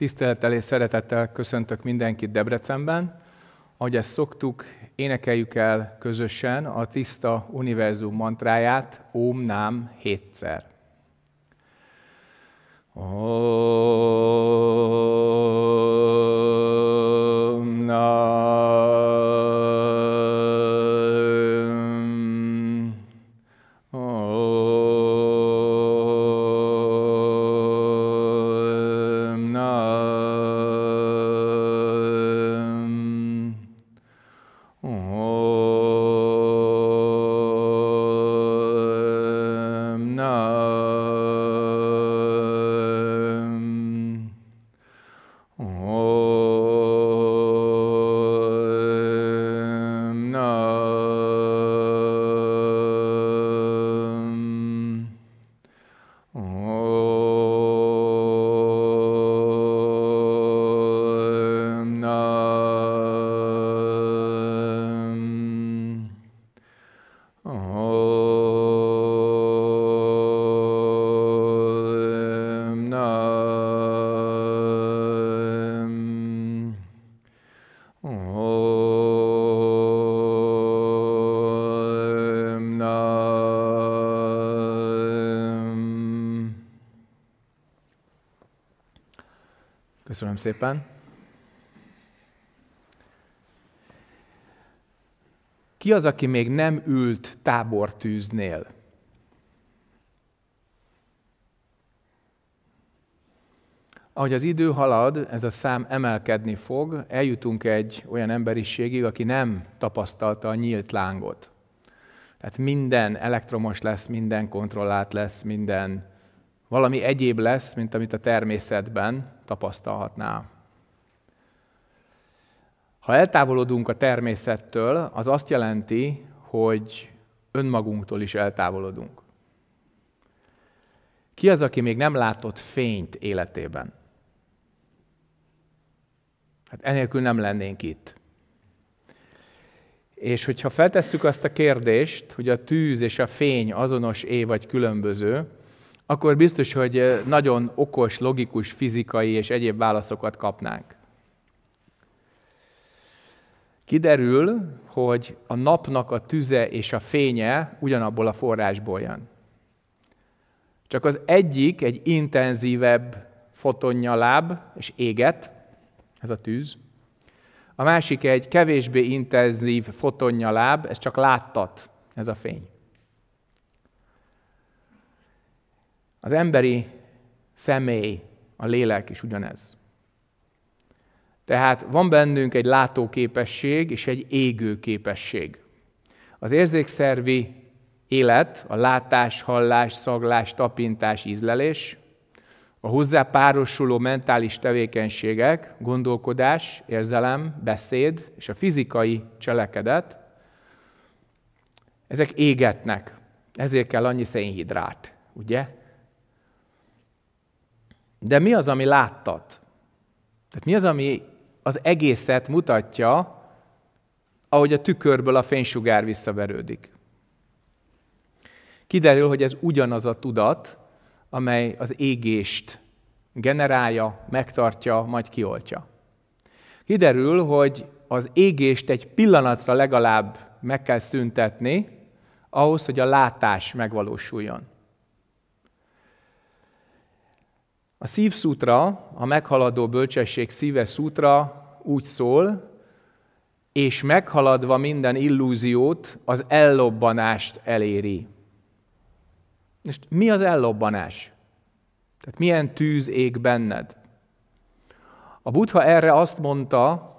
Tisztelettel és szeretettel köszöntök mindenkit Debrecenben. Ahogy ezt szoktuk, énekeljük el közösen a tiszta univerzum mantráját, Om Nám hétszer. Oh. szépen. Ki az, aki még nem ült tábortűznél? Ahogy az idő halad, ez a szám emelkedni fog, eljutunk egy olyan emberiségig, aki nem tapasztalta a nyílt lángot. Tehát minden elektromos lesz, minden kontrollált lesz, minden valami egyéb lesz, mint amit a természetben tapasztalhatná. Ha eltávolodunk a természettől, az azt jelenti, hogy önmagunktól is eltávolodunk. Ki az, aki még nem látott fényt életében? Hát enélkül nem lennénk itt. És hogyha feltesszük azt a kérdést, hogy a tűz és a fény azonos é vagy különböző, akkor biztos, hogy nagyon okos, logikus, fizikai és egyéb válaszokat kapnánk. Kiderül, hogy a napnak a tüze és a fénye ugyanabból a forrásból jön. Csak az egyik egy intenzívebb fotonja láb, és éget, ez a tűz. A másik egy kevésbé intenzív fotonja láb, ez csak láttat, ez a fény. Az emberi személy, a lélek is ugyanez. Tehát van bennünk egy látóképesség és egy égő képesség. Az érzékszervi élet, a látás, hallás, szaglás, tapintás, ízlelés, a hozzá párosuló mentális tevékenységek, gondolkodás, érzelem, beszéd és a fizikai cselekedet, ezek égetnek. Ezért kell annyi szénhidrát, ugye? De mi az, ami láttat? Tehát mi az, ami az egészet mutatja, ahogy a tükörből a fénysugár visszaverődik? Kiderül, hogy ez ugyanaz a tudat, amely az égést generálja, megtartja, majd kioltja. Kiderül, hogy az égést egy pillanatra legalább meg kell szüntetni, ahhoz, hogy a látás megvalósuljon. A szívszútra, a meghaladó bölcsesség szíve szútra úgy szól, és meghaladva minden illúziót, az ellobbanást eléri. Most mi az ellobbanás? Tehát milyen tűz ég benned? A Buddha erre azt mondta,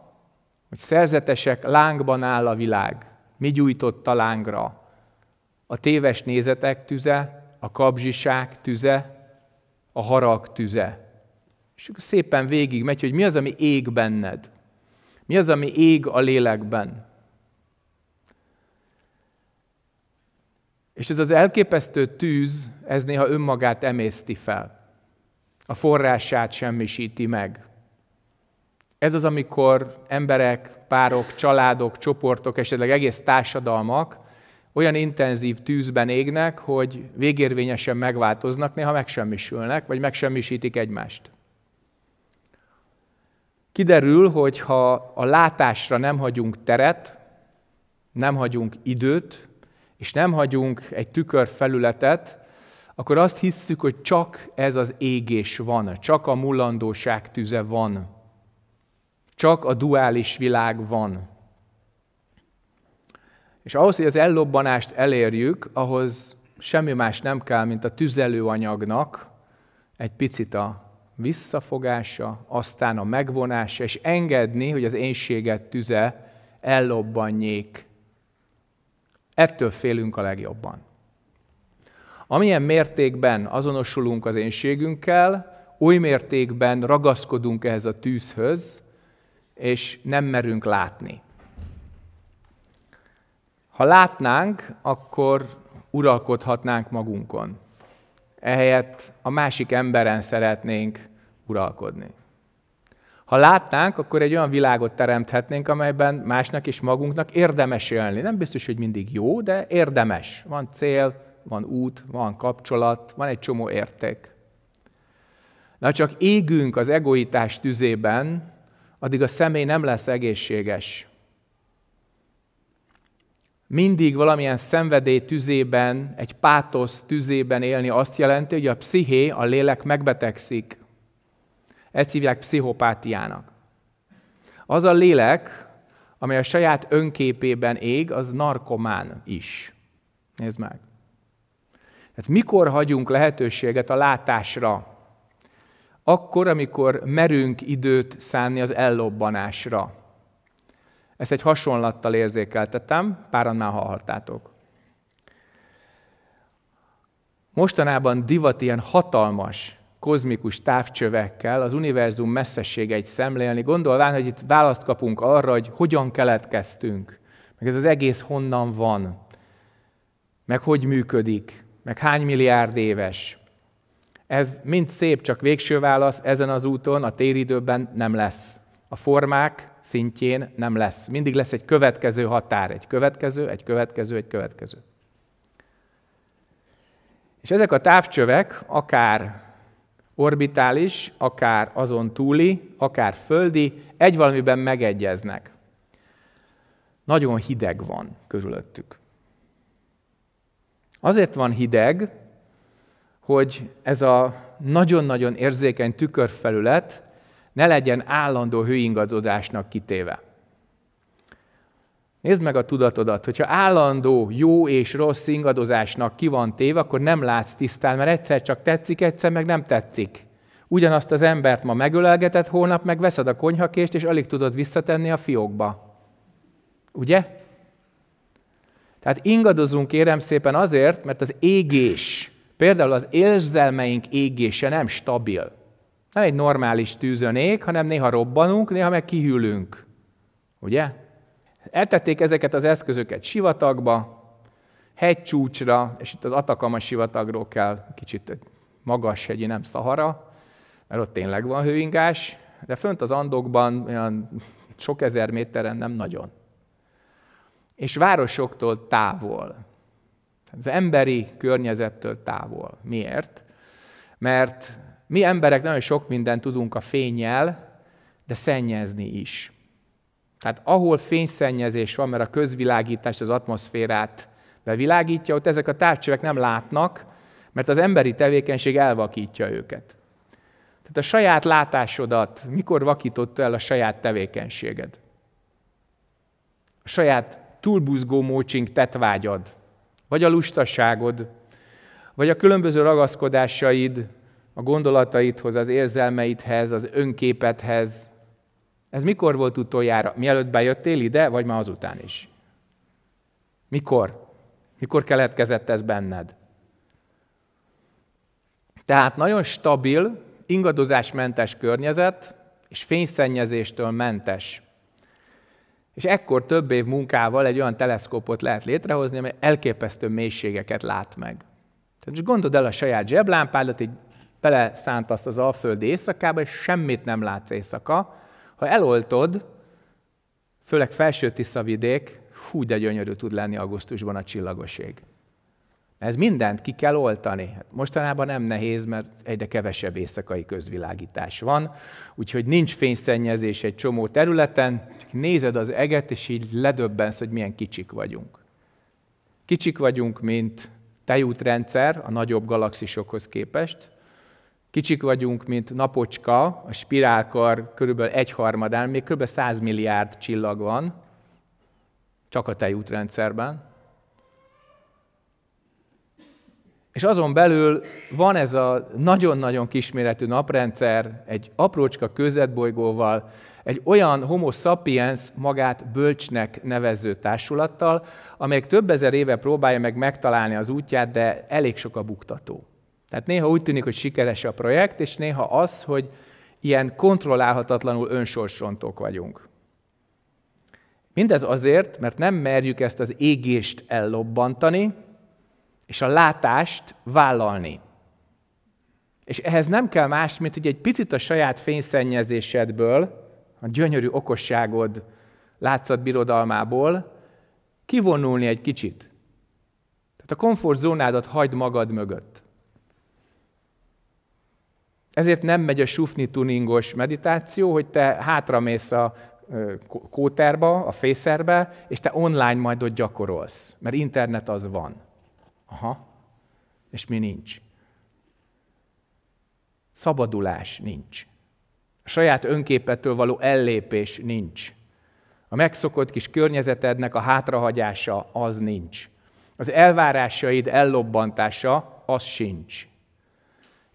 hogy szerzetesek lángban áll a világ. Mi gyújtott a lángra? A téves nézetek tüze, a kabzsiság tüze, a harag tüze. És akkor szépen végig megy, hogy mi az, ami ég benned. Mi az, ami ég a lélekben. És ez az elképesztő tűz, ez néha önmagát emészti fel. A forrását semmisíti meg. Ez az, amikor emberek, párok, családok, csoportok, esetleg egész társadalmak olyan intenzív tűzben égnek, hogy végérvényesen megváltoznak, néha megsemmisülnek, vagy megsemmisítik egymást. Kiderül, hogy ha a látásra nem hagyunk teret, nem hagyunk időt, és nem hagyunk egy felületet, akkor azt hisszük, hogy csak ez az égés van, csak a mullandóság tüze van, csak a duális világ van. És ahhoz, hogy az ellobbanást elérjük, ahhoz semmi más nem kell, mint a tüzelőanyagnak egy picit a visszafogása, aztán a megvonása, és engedni, hogy az énséget tüze ellobbanjék. Ettől félünk a legjobban. Amilyen mértékben azonosulunk az énségünkkel, oly mértékben ragaszkodunk ehhez a tűzhöz, és nem merünk látni. Ha látnánk, akkor uralkodhatnánk magunkon. Ehelyett a másik emberen szeretnénk uralkodni. Ha látnánk, akkor egy olyan világot teremthetnénk, amelyben másnak és magunknak érdemes élni. Nem biztos, hogy mindig jó, de érdemes. Van cél, van út, van kapcsolat, van egy csomó érték. Na csak égünk az egoitás tüzében, addig a személy nem lesz egészséges mindig valamilyen szenvedély tüzében, egy pátosz tüzében élni azt jelenti, hogy a psziché, a lélek megbetegszik. Ezt hívják pszichopátiának. Az a lélek, amely a saját önképében ég, az narkomán is. Nézd meg. Tehát mikor hagyunk lehetőséget a látásra? Akkor, amikor merünk időt szánni az ellobbanásra. Ezt egy hasonlattal érzékeltetem, páran már hallhattátok. Mostanában divat ilyen hatalmas, kozmikus távcsövekkel az univerzum messzességeit szemlélni, gondolván, hogy itt választ kapunk arra, hogy hogyan keletkeztünk, meg ez az egész honnan van, meg hogy működik, meg hány milliárd éves. Ez mind szép, csak végső válasz ezen az úton, a téridőben nem lesz. A formák, szintjén nem lesz. Mindig lesz egy következő határ, egy következő, egy következő, egy következő. És ezek a távcsövek akár orbitális, akár azon túli, akár földi, egy valamiben megegyeznek. Nagyon hideg van körülöttük. Azért van hideg, hogy ez a nagyon-nagyon érzékeny tükörfelület ne legyen állandó hőingadozásnak kitéve. Nézd meg a tudatodat, hogyha állandó jó és rossz ingadozásnak ki van téve, akkor nem látsz tisztán, mert egyszer csak tetszik, egyszer meg nem tetszik. Ugyanazt az embert ma megölelgetett holnap meg veszed a konyhakést, és alig tudod visszatenni a fiókba. Ugye? Tehát ingadozunk, érem szépen azért, mert az égés, például az érzelmeink égése nem stabil. Nem egy normális tűzönék, hanem néha robbanunk, néha meg kihűlünk. Ugye? Eltették ezeket az eszközöket sivatagba, hegycsúcsra, és itt az Atakama sivatagról kell, kicsit magas hegyi, nem Szahara, mert ott tényleg van hőingás, de fönt az Andokban olyan sok ezer méteren nem nagyon. És városoktól távol. Az emberi környezettől távol. Miért? Mert mi emberek nagyon sok mindent tudunk a fényjel, de szennyezni is. Tehát ahol fényszennyezés van, mert a közvilágítást, az atmoszférát bevilágítja, ott ezek a távcsövek nem látnak, mert az emberi tevékenység elvakítja őket. Tehát a saját látásodat, mikor vakította el a saját tevékenységed? A saját túlbuzgó mócsink tetvágyad, vagy a lustaságod, vagy a különböző ragaszkodásaid, a gondolataidhoz, az érzelmeidhez, az önképethez. Ez mikor volt utoljára? Mielőtt bejöttél ide, vagy már azután is? Mikor? Mikor keletkezett ez benned? Tehát nagyon stabil, ingadozásmentes környezet, és fényszennyezéstől mentes. És ekkor több év munkával egy olyan teleszkópot lehet létrehozni, amely elképesztő mélységeket lát meg. Tehát most gondold el a saját zseblámpádat, egy bele szánt azt az alföldi éjszakába, és semmit nem látsz éjszaka. Ha eloltod, főleg felső Tiszavidék, hú, de gyönyörű tud lenni augusztusban a csillagoség. Ez mindent ki kell oltani. Hát mostanában nem nehéz, mert egyre kevesebb éjszakai közvilágítás van, úgyhogy nincs fényszennyezés egy csomó területen, csak nézed az eget, és így ledöbbensz, hogy milyen kicsik vagyunk. Kicsik vagyunk, mint tejútrendszer a nagyobb galaxisokhoz képest, Kicsik vagyunk, mint napocska, a spirálkar körülbelül egyharmadán, még kb. 100 milliárd csillag van, csak a tejútrendszerben. És azon belül van ez a nagyon-nagyon kisméretű naprendszer, egy aprócska közetbolygóval, egy olyan homo sapiens magát bölcsnek nevező társulattal, amelyek több ezer éve próbálja meg megtalálni az útját, de elég sok a buktató. Tehát néha úgy tűnik, hogy sikeres a projekt, és néha az, hogy ilyen kontrollálhatatlanul önsorsrontók vagyunk. Mindez azért, mert nem merjük ezt az égést ellobbantani, és a látást vállalni. És ehhez nem kell más, mint hogy egy picit a saját fényszennyezésedből, a gyönyörű okosságod birodalmából kivonulni egy kicsit. Tehát a komfortzónádat hagyd magad mögött. Ezért nem megy a sufni tuningos meditáció, hogy te hátramész a kóterba, a fészerbe, és te online majd ott gyakorolsz, mert internet az van. Aha, és mi nincs. Szabadulás nincs. A saját önképettől való ellépés nincs. A megszokott kis környezetednek a hátrahagyása az nincs. Az elvárásaid ellobbantása az sincs.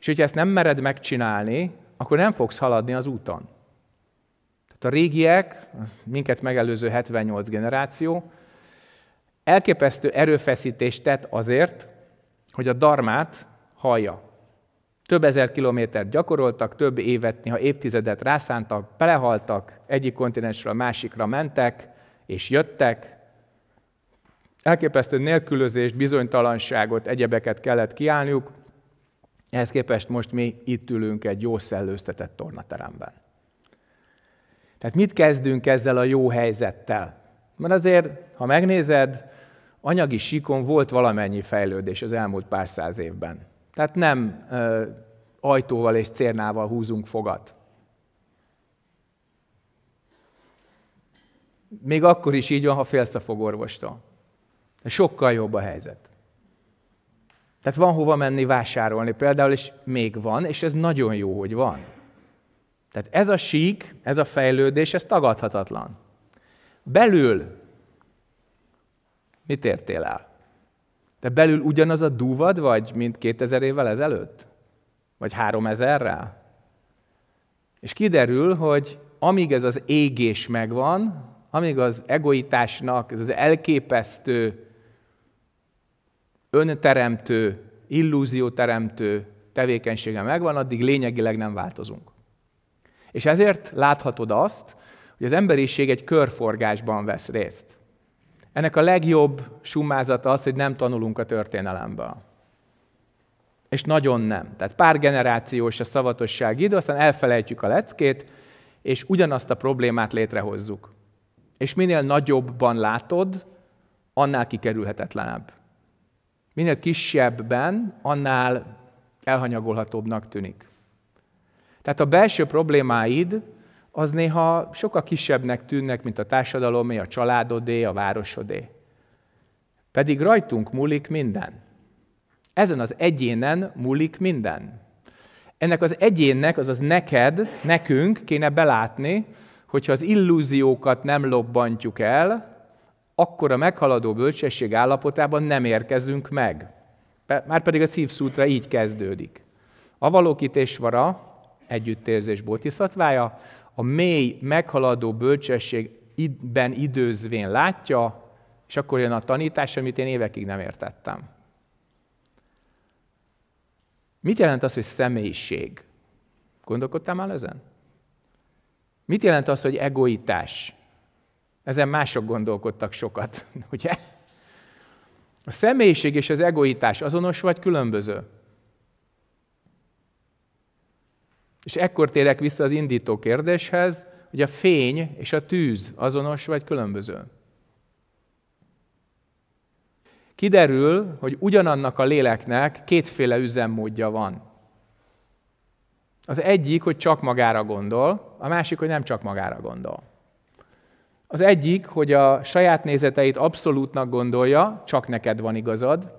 És hogyha ezt nem mered megcsinálni, akkor nem fogsz haladni az úton. Tehát a régiek, minket megelőző 78 generáció, elképesztő erőfeszítést tett azért, hogy a darmát hallja. Több ezer kilométert gyakoroltak, több évet, néha évtizedet rászántak, belehaltak, egyik kontinensről a másikra mentek, és jöttek. Elképesztő nélkülözést, bizonytalanságot, egyebeket kellett kiállniuk, ehhez képest most mi itt ülünk egy jó szellőztetett tornateremben. Tehát mit kezdünk ezzel a jó helyzettel? Mert azért, ha megnézed, anyagi síkon volt valamennyi fejlődés az elmúlt pár száz évben. Tehát nem ö, ajtóval és cérnával húzunk fogat. Még akkor is így van, ha félsz a fogorvostól. Sokkal jobb a helyzet. Tehát van hova menni vásárolni például, és még van, és ez nagyon jó, hogy van. Tehát ez a sík, ez a fejlődés, ez tagadhatatlan. Belül mit értél el? Te belül ugyanaz a dúvad vagy, mint 2000 évvel ezelőtt? Vagy 3000-rel? És kiderül, hogy amíg ez az égés megvan, amíg az egoitásnak, ez az elképesztő önteremtő, illúzióteremtő tevékenysége megvan, addig lényegileg nem változunk. És ezért láthatod azt, hogy az emberiség egy körforgásban vesz részt. Ennek a legjobb summázata az, hogy nem tanulunk a történelemből. És nagyon nem. Tehát pár generációs a szavatosság idő, aztán elfelejtjük a leckét, és ugyanazt a problémát létrehozzuk. És minél nagyobbban látod, annál kikerülhetetlenebb minél kisebbben, annál elhanyagolhatóbbnak tűnik. Tehát a belső problémáid az néha sokkal kisebbnek tűnnek, mint a társadalomé, a családodé, a városodé. Pedig rajtunk múlik minden. Ezen az egyénen múlik minden. Ennek az egyénnek, azaz neked, nekünk kéne belátni, hogyha az illúziókat nem lobbantjuk el, akkor a meghaladó bölcsesség állapotában nem érkezünk meg. Márpedig a szívszútra így kezdődik. A valókítésvara, együttérzés bótiszatvája, a mély, meghaladó bölcsességben időzvén látja, és akkor jön a tanítás, amit én évekig nem értettem. Mit jelent az, hogy személyiség? Gondolkodtál már ezen? Mit jelent az, hogy egoitás? Ezen mások gondolkodtak sokat, ugye? A személyiség és az egoitás azonos vagy különböző? És ekkor térek vissza az indító kérdéshez, hogy a fény és a tűz azonos vagy különböző. Kiderül, hogy ugyanannak a léleknek kétféle üzemmódja van. Az egyik, hogy csak magára gondol, a másik, hogy nem csak magára gondol. Az egyik, hogy a saját nézeteit abszolútnak gondolja, csak neked van igazad,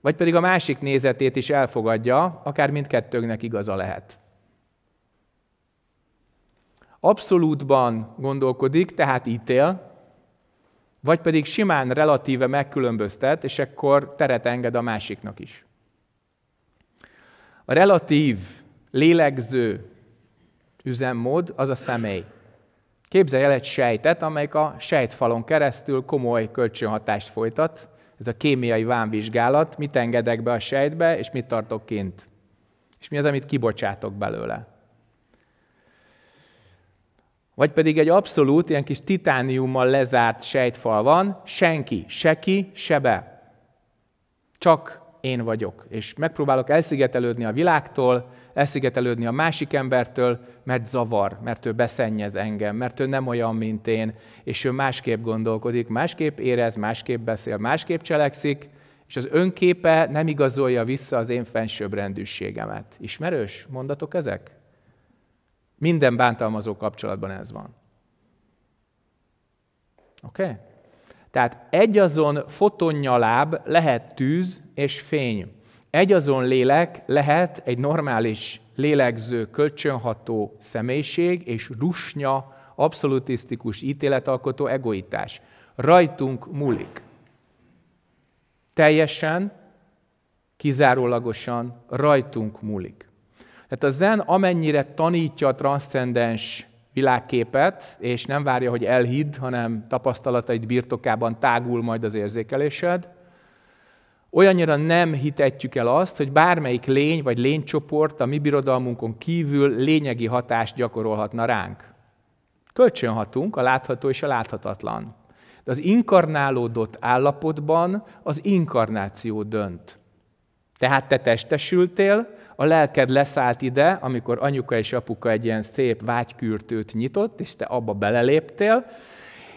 vagy pedig a másik nézetét is elfogadja, akár mindkettőnknek igaza lehet. Abszolútban gondolkodik, tehát ítél, vagy pedig simán relatíve megkülönböztet, és akkor teret enged a másiknak is. A relatív, lélegző üzemmód az a személy. Képzelj el egy sejtet, amelyik a sejtfalon keresztül komoly kölcsönhatást folytat. Ez a kémiai vámvizsgálat, mit engedek be a sejtbe, és mit tartok kint. És mi az, amit kibocsátok belőle. Vagy pedig egy abszolút, ilyen kis titániummal lezárt sejtfal van, senki, seki sebe, Csak én vagyok. És megpróbálok elszigetelődni a világtól, elszigetelődni a másik embertől, mert zavar, mert ő beszennyez engem, mert ő nem olyan, mint én, és ő másképp gondolkodik, másképp érez, másképp beszél, másképp cselekszik, és az önképe nem igazolja vissza az én rendűségemet. Ismerős mondatok ezek? Minden bántalmazó kapcsolatban ez van. Oké? Okay? Tehát egyazon fotonyaláb lehet tűz és fény. Egyazon lélek lehet egy normális lélegző, kölcsönható személyiség és rusnya, abszolutisztikus ítéletalkotó egoitás. Rajtunk múlik. Teljesen, kizárólagosan rajtunk múlik. Tehát a zen amennyire tanítja a transzcendens világképet, és nem várja, hogy elhidd, hanem tapasztalataid birtokában tágul majd az érzékelésed, olyannyira nem hitetjük el azt, hogy bármelyik lény vagy lénycsoport a mi birodalmunkon kívül lényegi hatást gyakorolhatna ránk. Kölcsönhatunk a látható és a láthatatlan. De az inkarnálódott állapotban az inkarnáció dönt. Tehát te testesültél, a lelked leszállt ide, amikor anyuka és apuka egy ilyen szép vágykürtőt nyitott, és te abba beleléptél,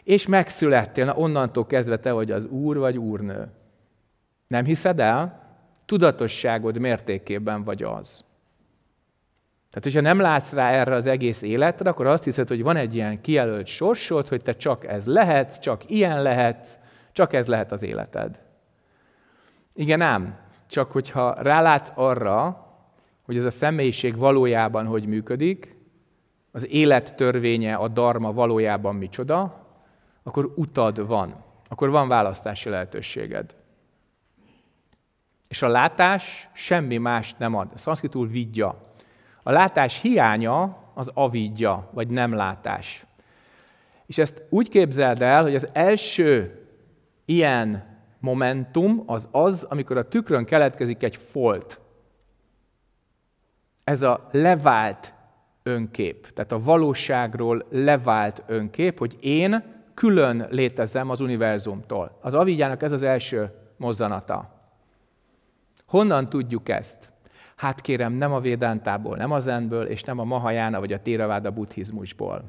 és megszülettél. Na, onnantól kezdve te vagy az úr vagy úrnő. Nem hiszed el? Tudatosságod mértékében vagy az. Tehát, hogyha nem látsz rá erre az egész életre, akkor azt hiszed, hogy van egy ilyen kijelölt sorsod, hogy te csak ez lehetsz, csak ilyen lehetsz, csak ez lehet az életed. Igen, ám, csak hogyha rálátsz arra, hogy ez a személyiség valójában hogy működik, az élet törvénye, a darma valójában micsoda, akkor utad van. Akkor van választási lehetőséged. És a látás semmi mást nem ad. A szanszkritul vidja. A látás hiánya az avidja, vagy nem látás. És ezt úgy képzeld el, hogy az első ilyen momentum az az, amikor a tükrön keletkezik egy folt. Ez a levált önkép, tehát a valóságról levált önkép, hogy én külön létezem az univerzumtól. Az avigyának ez az első mozzanata. Honnan tudjuk ezt? Hát kérem, nem a Védántából, nem a Zenből, és nem a Mahajána vagy a Téraváda buddhizmusból.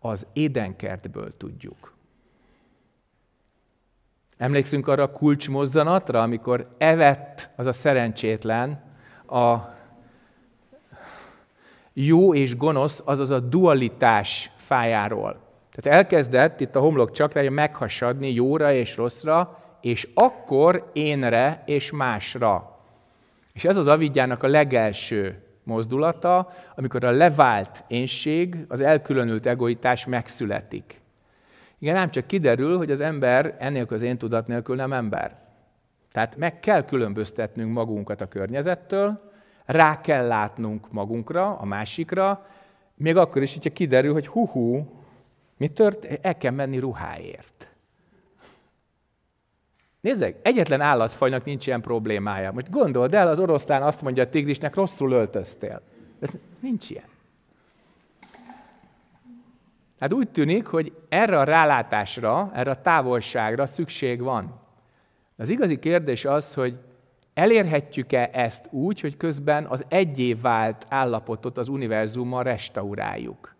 Az édenkertből tudjuk. Emlékszünk arra a kulcsmozzanatra, amikor evett az a szerencsétlen, a jó és gonosz, azaz a dualitás fájáról. Tehát elkezdett itt a homlok csakrája meghasadni jóra és rosszra, és akkor énre és másra. És ez az avidjának a legelső mozdulata, amikor a levált énség, az elkülönült egoitás megszületik. Igen, ám csak kiderül, hogy az ember ennélkül az én tudat nélkül nem ember. Tehát meg kell különböztetnünk magunkat a környezettől, rá kell látnunk magunkra, a másikra, még akkor is, hogyha kiderül, hogy hú-hú, mi tört, el kell menni ruháért. Nézzek, egyetlen állatfajnak nincs ilyen problémája. Most gondold el, az oroszlán azt mondja a tigrisnek, rosszul öltöztél. De nincs ilyen. Tehát úgy tűnik, hogy erre a rálátásra, erre a távolságra szükség van. Az igazi kérdés az, hogy elérhetjük-e ezt úgy, hogy közben az egyé vált állapotot az univerzummal restauráljuk?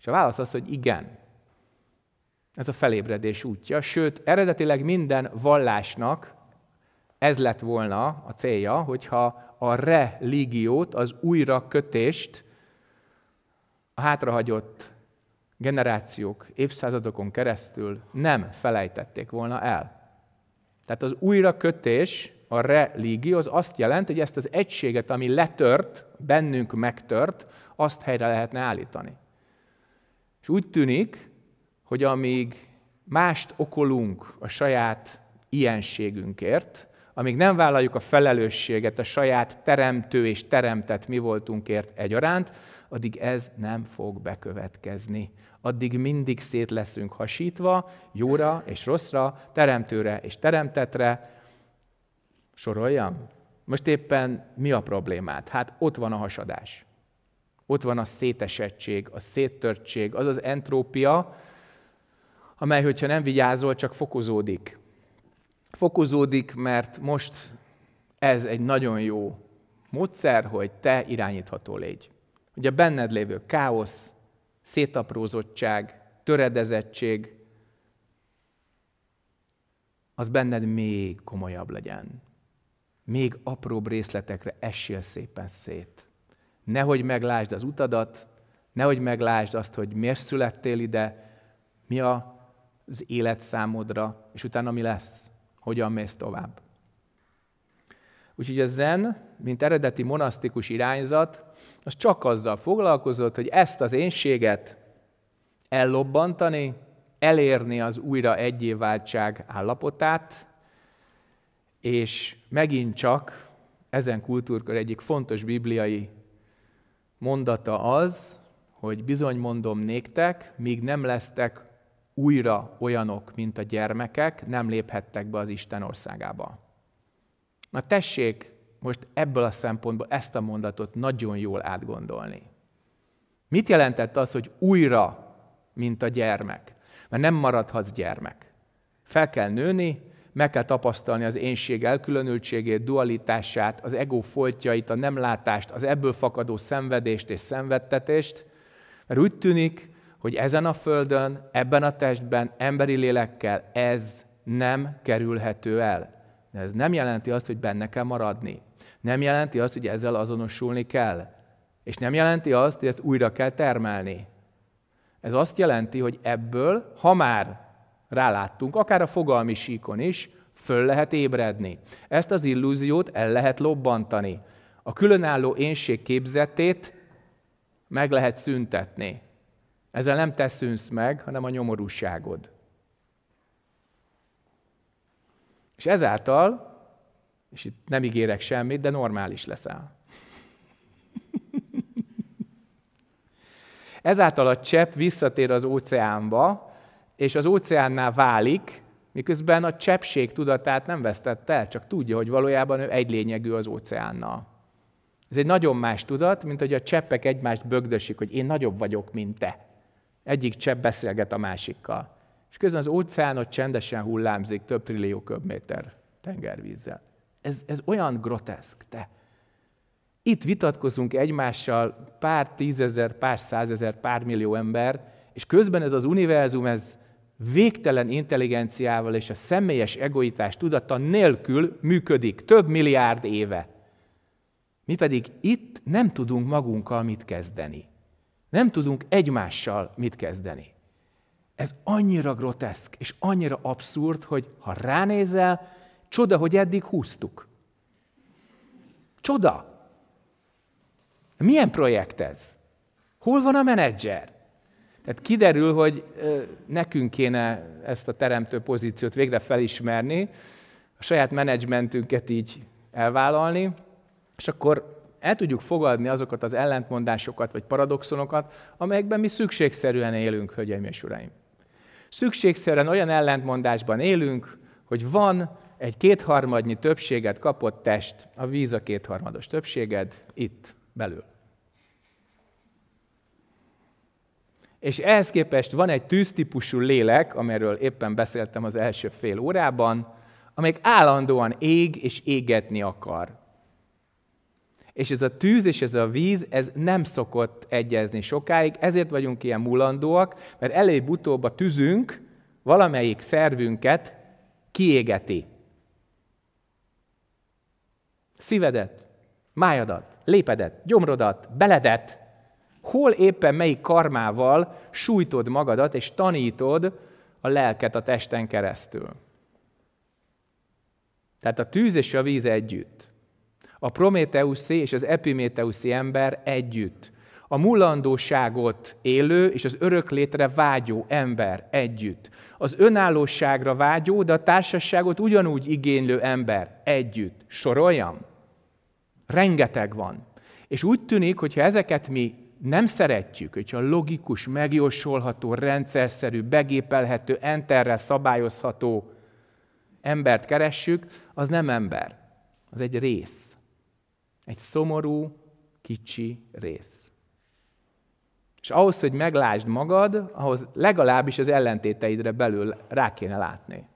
És a válasz az, hogy igen. Ez a felébredés útja, sőt, eredetileg minden vallásnak ez lett volna a célja, hogyha a religiót, az kötést a hátrahagyott generációk, évszázadokon keresztül nem felejtették volna el. Tehát az újrakötés, a religió, az azt jelenti, hogy ezt az egységet, ami letört, bennünk megtört, azt helyre lehetne állítani. És úgy tűnik, hogy amíg mást okolunk a saját ilyenségünkért, amíg nem vállaljuk a felelősséget a saját teremtő és teremtett mi voltunkért egyaránt, addig ez nem fog bekövetkezni addig mindig szét leszünk hasítva, jóra és rosszra, teremtőre és teremtetre. Soroljam? Most éppen mi a problémát? Hát ott van a hasadás. Ott van a szétesettség, a széttörtség, az az entrópia, amely, hogyha nem vigyázol, csak fokozódik. Fokozódik, mert most ez egy nagyon jó módszer, hogy te irányítható légy. Hogy a benned lévő káosz, szétaprózottság, töredezettség, az benned még komolyabb legyen. Még apróbb részletekre essél szépen szét. Nehogy meglásd az utadat, nehogy meglásd azt, hogy miért születtél ide, mi az élet számodra, és utána mi lesz, hogyan mész tovább. Úgyhogy a zen mint eredeti monasztikus irányzat, az csak azzal foglalkozott, hogy ezt az énséget ellobbantani, elérni az újra egyéváltság állapotát, és megint csak ezen kultúrkör egyik fontos bibliai mondata az, hogy bizony mondom néktek, míg nem lesztek újra olyanok, mint a gyermekek, nem léphettek be az Isten országába. Na tessék, most ebből a szempontból ezt a mondatot nagyon jól átgondolni. Mit jelentett az, hogy újra, mint a gyermek? Mert nem maradhatsz gyermek. Fel kell nőni, meg kell tapasztalni az énség elkülönültségét, dualitását, az ego foltjait, a nemlátást, az ebből fakadó szenvedést és szenvedtetést, mert úgy tűnik, hogy ezen a földön, ebben a testben, emberi lélekkel ez nem kerülhető el. De ez nem jelenti azt, hogy benne kell maradni nem jelenti azt, hogy ezzel azonosulni kell. És nem jelenti azt, hogy ezt újra kell termelni. Ez azt jelenti, hogy ebből, ha már ráláttunk, akár a fogalmi síkon is, föl lehet ébredni. Ezt az illúziót el lehet lobbantani. A különálló énség képzetét meg lehet szüntetni. Ezzel nem te szűnsz meg, hanem a nyomorúságod. És ezáltal és itt nem ígérek semmit, de normális leszel. Ezáltal a csepp visszatér az óceánba, és az óceánnál válik, miközben a cseppség tudatát nem vesztette el, csak tudja, hogy valójában ő egy lényegű az óceánnal. Ez egy nagyon más tudat, mint hogy a cseppek egymást bögdösik, hogy én nagyobb vagyok, mint te. Egyik csepp beszélget a másikkal. És közben az óceánot csendesen hullámzik több trillió köbméter tengervízzel. Ez, ez olyan groteszk, te. Itt vitatkozunk egymással pár tízezer, pár százezer, pár millió ember, és közben ez az univerzum, ez végtelen intelligenciával és a személyes egoitás tudata nélkül működik több milliárd éve. Mi pedig itt nem tudunk magunkkal mit kezdeni. Nem tudunk egymással mit kezdeni. Ez annyira groteszk és annyira abszurd, hogy ha ránézel, Csoda, hogy eddig húztuk. Csoda. Milyen projekt ez? Hol van a menedzser? Tehát kiderül, hogy nekünk kéne ezt a teremtő pozíciót végre felismerni, a saját menedzsmentünket így elvállalni, és akkor el tudjuk fogadni azokat az ellentmondásokat vagy paradoxonokat, amelyekben mi szükségszerűen élünk, hölgyeim és uraim. Szükségszerűen olyan ellentmondásban élünk, hogy van egy kétharmadnyi többséget kapott test, a víz a kétharmados többséged, itt belül. És ehhez képest van egy tűztípusú lélek, amiről éppen beszéltem az első fél órában, amelyik állandóan ég és égetni akar. És ez a tűz és ez a víz, ez nem szokott egyezni sokáig, ezért vagyunk ilyen mulandóak, mert előbb-utóbb a tűzünk, valamelyik szervünket kiégeti szívedet, májadat, lépedet, gyomrodat, beledet, hol éppen melyik karmával sújtod magadat és tanítod a lelket a testen keresztül. Tehát a tűz és a víz együtt. A prométeuszi és az epiméteuszi ember együtt. A mulandóságot élő és az örök létre vágyó ember együtt. Az önállóságra vágyó, de a társaságot ugyanúgy igénylő ember együtt. Soroljam? Rengeteg van. És úgy tűnik, hogyha ezeket mi nem szeretjük, hogyha logikus, megjósolható, rendszerszerű, begépelhető, enterrel szabályozható embert keressük, az nem ember. Az egy rész. Egy szomorú, kicsi rész. És ahhoz, hogy meglásd magad, ahhoz legalábbis az ellentéteidre belül rá kéne látni.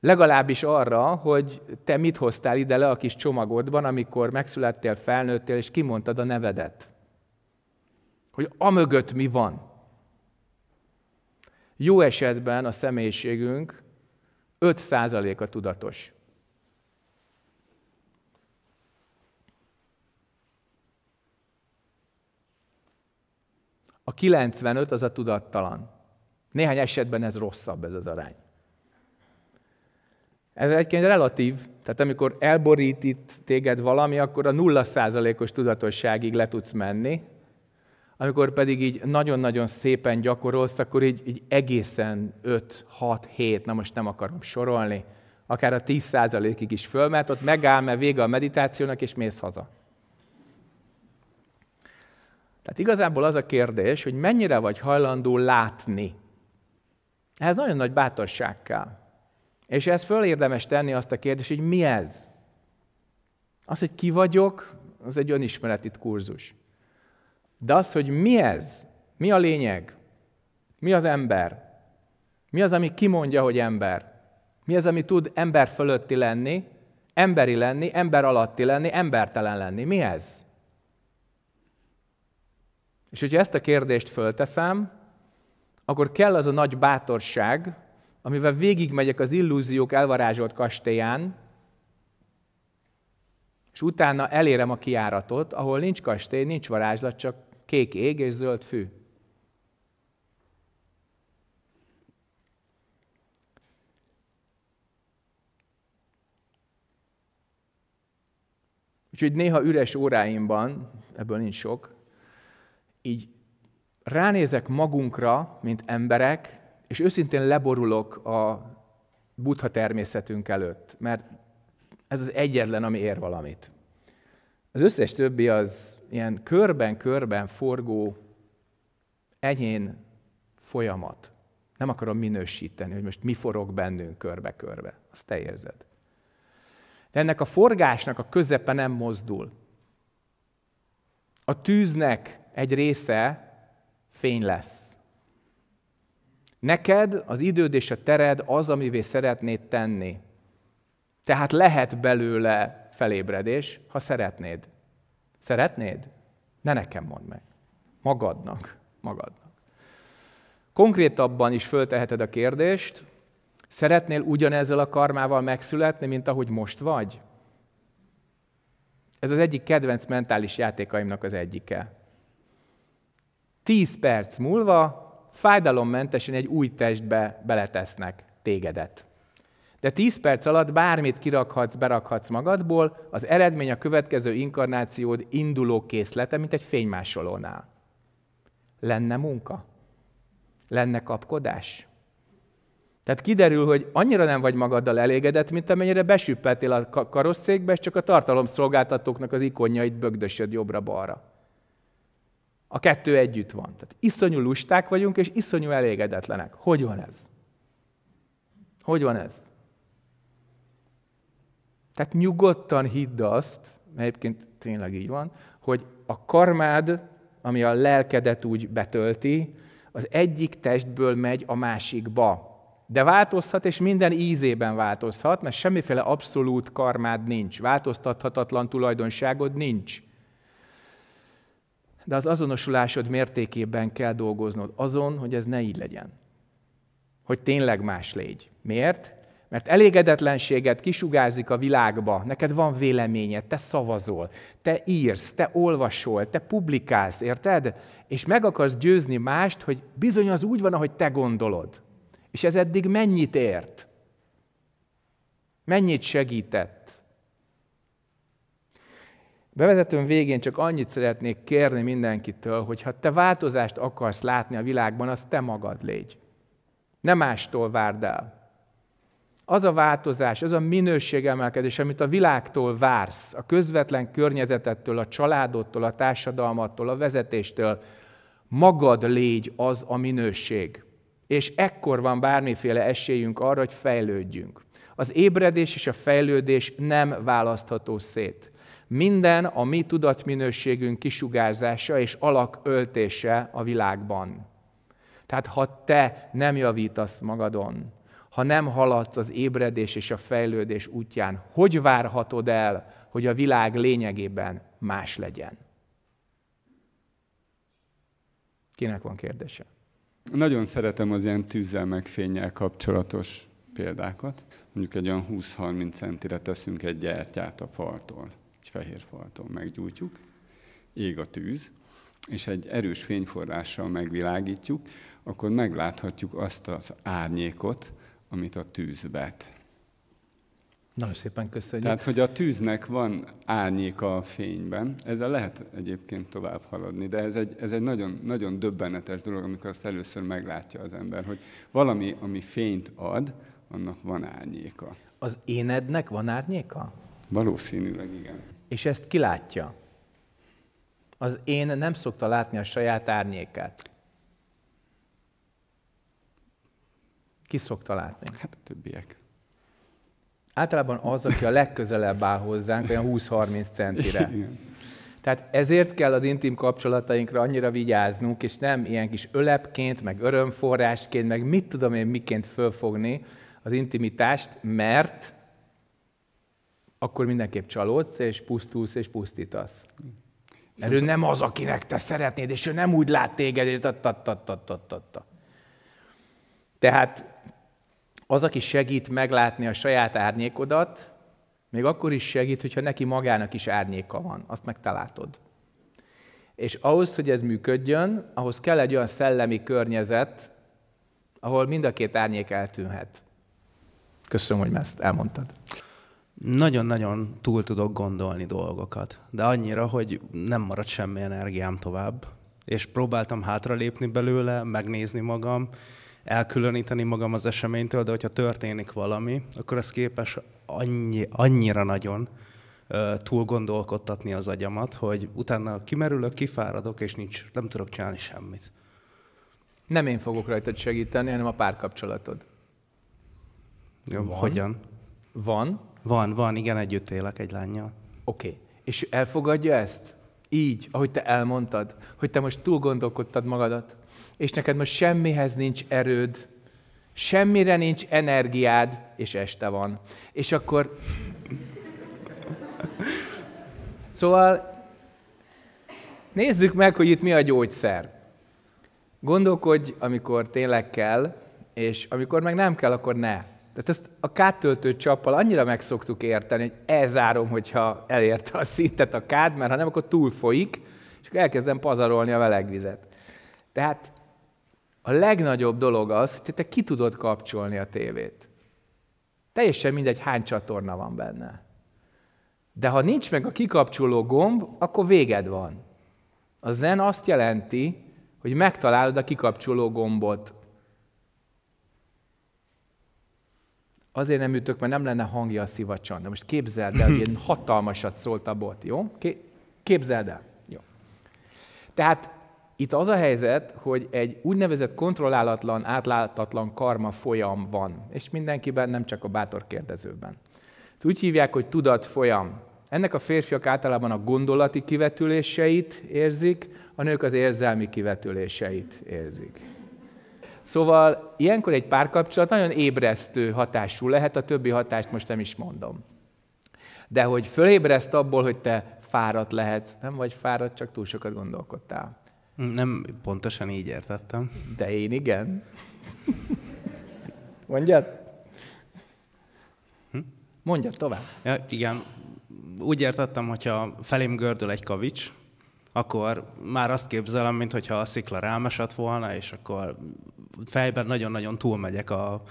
Legalábbis arra, hogy te mit hoztál ide le a kis csomagodban, amikor megszülettél, felnőttél, és kimondtad a nevedet. Hogy amögött mi van. Jó esetben a személyiségünk 5%-a tudatos. A 95 az a tudattalan. Néhány esetben ez rosszabb ez az arány. Ez egyébként relatív, tehát amikor elborít itt téged valami, akkor a nulla százalékos tudatosságig le tudsz menni, amikor pedig így nagyon-nagyon szépen gyakorolsz, akkor így, így egészen 5, 6, 7, na most nem akarom sorolni, akár a 10 százalékig is fölmehet, ott megáll, mert vége a meditációnak, és mész haza. Tehát igazából az a kérdés, hogy mennyire vagy hajlandó látni. Ehhez nagyon nagy bátorság kell. És ez fölérdemes tenni azt a kérdést, hogy mi ez? Az, hogy ki vagyok, az egy önismereti kurzus. De az, hogy mi ez, mi a lényeg, mi az ember, mi az, ami kimondja, hogy ember, mi az, ami tud ember fölötti lenni, emberi lenni, ember alatti lenni, embertelen lenni, mi ez? És hogyha ezt a kérdést fölteszem, akkor kell az a nagy bátorság, amivel végigmegyek az illúziók elvarázsolt kastélyán, és utána elérem a kiáratot, ahol nincs kastély, nincs varázslat, csak kék ég és zöld fű. Úgyhogy néha üres óráimban, ebből nincs sok, így ránézek magunkra, mint emberek, és őszintén leborulok a buddha természetünk előtt, mert ez az egyetlen, ami ér valamit. Az összes többi az ilyen körben-körben forgó enyén folyamat. Nem akarom minősíteni, hogy most mi forog bennünk körbe-körbe. Azt te érzed. De ennek a forgásnak a közepe nem mozdul. A tűznek egy része fény lesz. Neked az időd és a tered az, amivé szeretnéd tenni. Tehát lehet belőle felébredés, ha szeretnéd. Szeretnéd? Ne nekem mondd meg. Magadnak. Magadnak. Konkrétabban is fölteheted a kérdést, szeretnél ugyanezzel a karmával megszületni, mint ahogy most vagy? Ez az egyik kedvenc mentális játékaimnak az egyike. Tíz perc múlva fájdalommentesen egy új testbe beletesznek tégedet. De 10 perc alatt bármit kirakhatsz, berakhatsz magadból, az eredmény a következő inkarnációd induló készlete, mint egy fénymásolónál. Lenne munka? Lenne kapkodás? Tehát kiderül, hogy annyira nem vagy magaddal elégedett, mint amennyire besüppeltél a karosszékbe, és csak a tartalomszolgáltatóknak az ikonjait bögdösöd jobbra-balra. A kettő együtt van. Tehát iszonyú lusták vagyunk, és iszonyú elégedetlenek. Hogy van ez? Hogy van ez? Tehát nyugodtan hidd azt, mert egyébként tényleg így van, hogy a karmád, ami a lelkedet úgy betölti, az egyik testből megy a másikba. De változhat, és minden ízében változhat, mert semmiféle abszolút karmád nincs, változtathatatlan tulajdonságod nincs de az azonosulásod mértékében kell dolgoznod azon, hogy ez ne így legyen. Hogy tényleg más légy. Miért? Mert elégedetlenséget kisugárzik a világba, neked van véleményed, te szavazol, te írsz, te olvasol, te publikálsz, érted? És meg akarsz győzni mást, hogy bizony az úgy van, ahogy te gondolod. És ez eddig mennyit ért? Mennyit segített? Bevezetőn végén csak annyit szeretnék kérni mindenkitől, hogy ha te változást akarsz látni a világban, az te magad légy. Nem mástól várd el. Az a változás, az a minőségemelkedés, amit a világtól vársz, a közvetlen környezetettől, a családodtól, a társadalmattól, a vezetéstől, magad légy az a minőség. És ekkor van bármiféle esélyünk arra, hogy fejlődjünk. Az ébredés és a fejlődés nem választható szét minden a mi tudatminőségünk kisugárzása és alaköltése a világban. Tehát ha te nem javítasz magadon, ha nem haladsz az ébredés és a fejlődés útján, hogy várhatod el, hogy a világ lényegében más legyen? Kinek van kérdése? Nagyon szeretem az ilyen tűzzel meg fényjel kapcsolatos példákat. Mondjuk egy olyan 20-30 centire teszünk egy gyertyát a faltól fehér falton meggyújtjuk, ég a tűz, és egy erős fényforrással megvilágítjuk, akkor megláthatjuk azt az árnyékot, amit a tűz vet. Nagyon szépen köszönjük. Tehát, hogy a tűznek van árnyéka a fényben, ezzel lehet egyébként tovább haladni, de ez egy, ez egy nagyon, nagyon döbbenetes dolog, amikor azt először meglátja az ember, hogy valami, ami fényt ad, annak van árnyéka. Az énednek van árnyéka? Valószínűleg igen. És ezt kilátja. Az én nem szokta látni a saját árnyékát. Ki szokta látni? Hát a többiek. Általában az, aki a legközelebb áll hozzánk, olyan 20-30 centire. Igen. Tehát ezért kell az intim kapcsolatainkra annyira vigyáznunk, és nem ilyen kis ölepként, meg örömforrásként, meg mit tudom én miként fölfogni az intimitást, mert akkor mindenképp csalódsz, és pusztulsz, és pusztítasz. Mert ő nem az, akinek te szeretnéd, és ő nem úgy lát téged, és tattattattattatta. Tehát az, aki segít meglátni a saját árnyékodat, még akkor is segít, hogyha neki magának is árnyéka van. Azt meg És ahhoz, hogy ez működjön, ahhoz kell egy olyan szellemi környezet, ahol mind a két árnyék eltűnhet. Köszönöm, hogy ezt elmondtad nagyon-nagyon túl tudok gondolni dolgokat, de annyira, hogy nem marad semmi energiám tovább, és próbáltam hátralépni belőle, megnézni magam, elkülöníteni magam az eseménytől, de hogyha történik valami, akkor ez képes annyi, annyira nagyon túl gondolkodtatni az agyamat, hogy utána kimerülök, kifáradok, és nincs, nem tudok csinálni semmit. Nem én fogok rajtad segíteni, hanem a párkapcsolatod. Jó, van. Hogyan? Van, van, van, igen, együtt élek egy lányjal. Oké. Okay. És elfogadja ezt? Így, ahogy te elmondtad, hogy te most túl gondolkodtad magadat, és neked most semmihez nincs erőd, semmire nincs energiád, és este van. És akkor... Szóval nézzük meg, hogy itt mi a gyógyszer. Gondolkodj, amikor tényleg kell, és amikor meg nem kell, akkor ne. Tehát ezt a kádtöltő csappal annyira megszoktuk érteni, hogy elzárom, hogyha elérte a szintet a kád, mert ha nem, akkor túlfolyik, és akkor elkezdem pazarolni a melegvizet. Tehát a legnagyobb dolog az, hogy te ki tudod kapcsolni a tévét. Teljesen mindegy, hány csatorna van benne. De ha nincs meg a kikapcsoló gomb, akkor véged van. A zen azt jelenti, hogy megtalálod a kikapcsoló gombot Azért nem ütök, mert nem lenne hangja a szivacson. De most képzeld el, hogy én hatalmasat szólt a bot, jó? Képzeld el. Jó. Tehát itt az a helyzet, hogy egy úgynevezett kontrollálatlan, átláthatatlan karma folyam van, és mindenkiben, nem csak a bátor kérdezőben. Ezt úgy hívják, hogy tudat folyam. Ennek a férfiak általában a gondolati kivetüléseit érzik, a nők az érzelmi kivetüléseit érzik. Szóval ilyenkor egy párkapcsolat nagyon ébresztő hatású lehet, a többi hatást most nem is mondom. De hogy fölébreszt abból, hogy te fáradt lehetsz, nem vagy fáradt, csak túl sokat gondolkodtál. Nem pontosan így értettem. De én igen. Mondjad? Hm? Mondjad tovább. Ja, igen, úgy értettem, hogyha felém gördül egy kavics, akkor már azt képzelem, mintha a szikla rám esett volna, és akkor fejben nagyon-nagyon túlmegyek a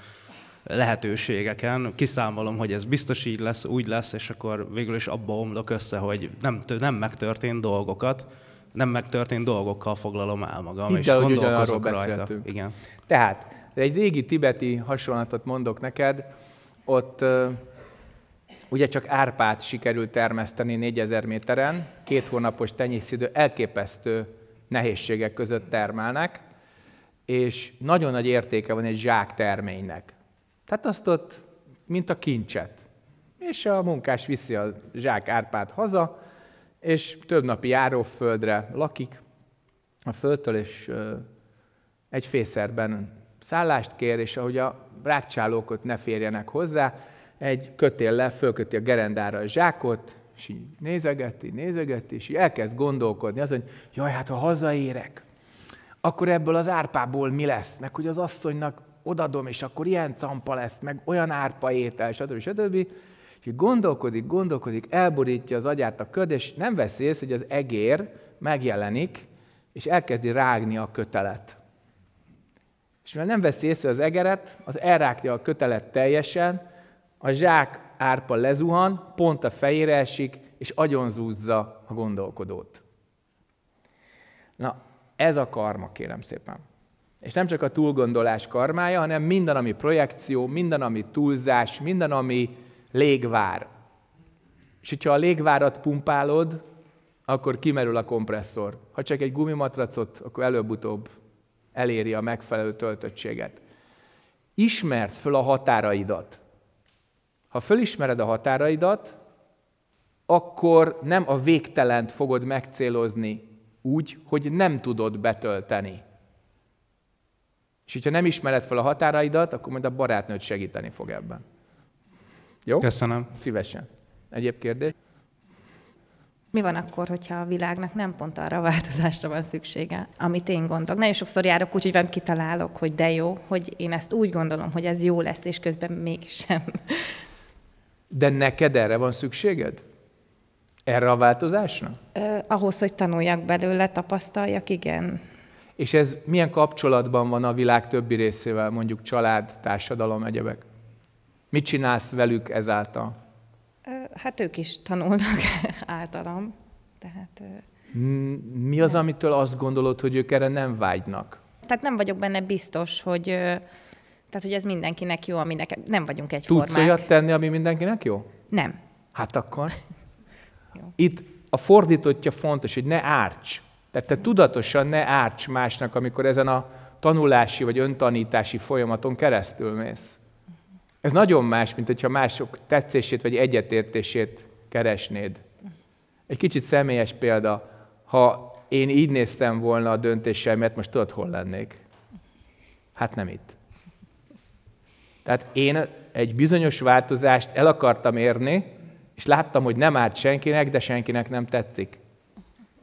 lehetőségeken, kiszámolom, hogy ez biztos így lesz, úgy lesz, és akkor végül is abba omlok össze, hogy nem, nem megtörtént dolgokat, nem megtörtént dolgokkal foglalom el magam, Hint, és el, gondolkozok rajta. Igen. Tehát, egy régi tibeti hasonlatot mondok neked, ott Ugye csak árpát sikerült termeszteni 4000 méteren, két hónapos tenyészidő elképesztő nehézségek között termelnek, és nagyon nagy értéke van egy zsák terménynek. Tehát azt ott, mint a kincset. És a munkás viszi a zsák árpát haza, és több napi járóföldre lakik a földtől, és egy fészerben szállást kér, és ahogy a rákcsálókot ne férjenek hozzá, egy le, fölköti a gerendára a zsákot, és így nézegeti, nézegeti, és így elkezd gondolkodni azon, hogy jaj, hát ha hazaérek, akkor ebből az árpából mi lesz, meg hogy az asszonynak odadom, és akkor ilyen campa lesz, meg olyan árpa étel, stb. stb. És így gondolkodik, gondolkodik, elborítja az agyát a köd, és nem veszi észre, hogy az egér megjelenik, és elkezdi rágni a kötelet. És mivel nem veszi észre az egeret, az elrágja a kötelet teljesen, a zsák árpa lezuhan, pont a fejére esik, és agyonzúzza a gondolkodót. Na, ez a karma, kérem szépen. És nem csak a túlgondolás karmája, hanem minden, ami projekció, minden, ami túlzás, minden, ami légvár. És hogyha a légvárat pumpálod, akkor kimerül a kompresszor. Ha csak egy gumimatracot, akkor előbb-utóbb eléri a megfelelő töltöttséget. Ismert föl a határaidat. Ha fölismered a határaidat, akkor nem a végtelent fogod megcélozni úgy, hogy nem tudod betölteni. És hogyha nem ismered fel a határaidat, akkor majd a barátnőd segíteni fog ebben. Jó? Köszönöm. Szívesen. Egyéb kérdés? Mi van akkor, hogyha a világnak nem pont arra a változásra van szüksége, amit én gondolok? Nagyon sokszor járok úgy, hogy van kitalálok, hogy de jó, hogy én ezt úgy gondolom, hogy ez jó lesz, és közben mégsem. De neked erre van szükséged? Erre a változásra? Ö, ahhoz, hogy tanuljak belőle, tapasztaljak, igen. És ez milyen kapcsolatban van a világ többi részével, mondjuk család, társadalom, egyebek? Mit csinálsz velük ezáltal? Ö, hát ők is tanulnak általam. Tehát, ö, Mi az, amitől azt gondolod, hogy ők erre nem vágynak? Tehát nem vagyok benne biztos, hogy tehát, hogy ez mindenkinek jó, ami nekem... Nem vagyunk egy Tudsz olyat tenni, ami mindenkinek jó? Nem. Hát akkor. Itt a fordítottja fontos, hogy ne árts. Tehát te tudatosan ne árts másnak, amikor ezen a tanulási vagy öntanítási folyamaton keresztül mész. Ez nagyon más, mint hogyha mások tetszését vagy egyetértését keresnéd. Egy kicsit személyes példa, ha én így néztem volna a mert most tudod, hol lennék? Hát nem itt. Tehát én egy bizonyos változást el akartam érni, és láttam, hogy nem árt senkinek, de senkinek nem tetszik.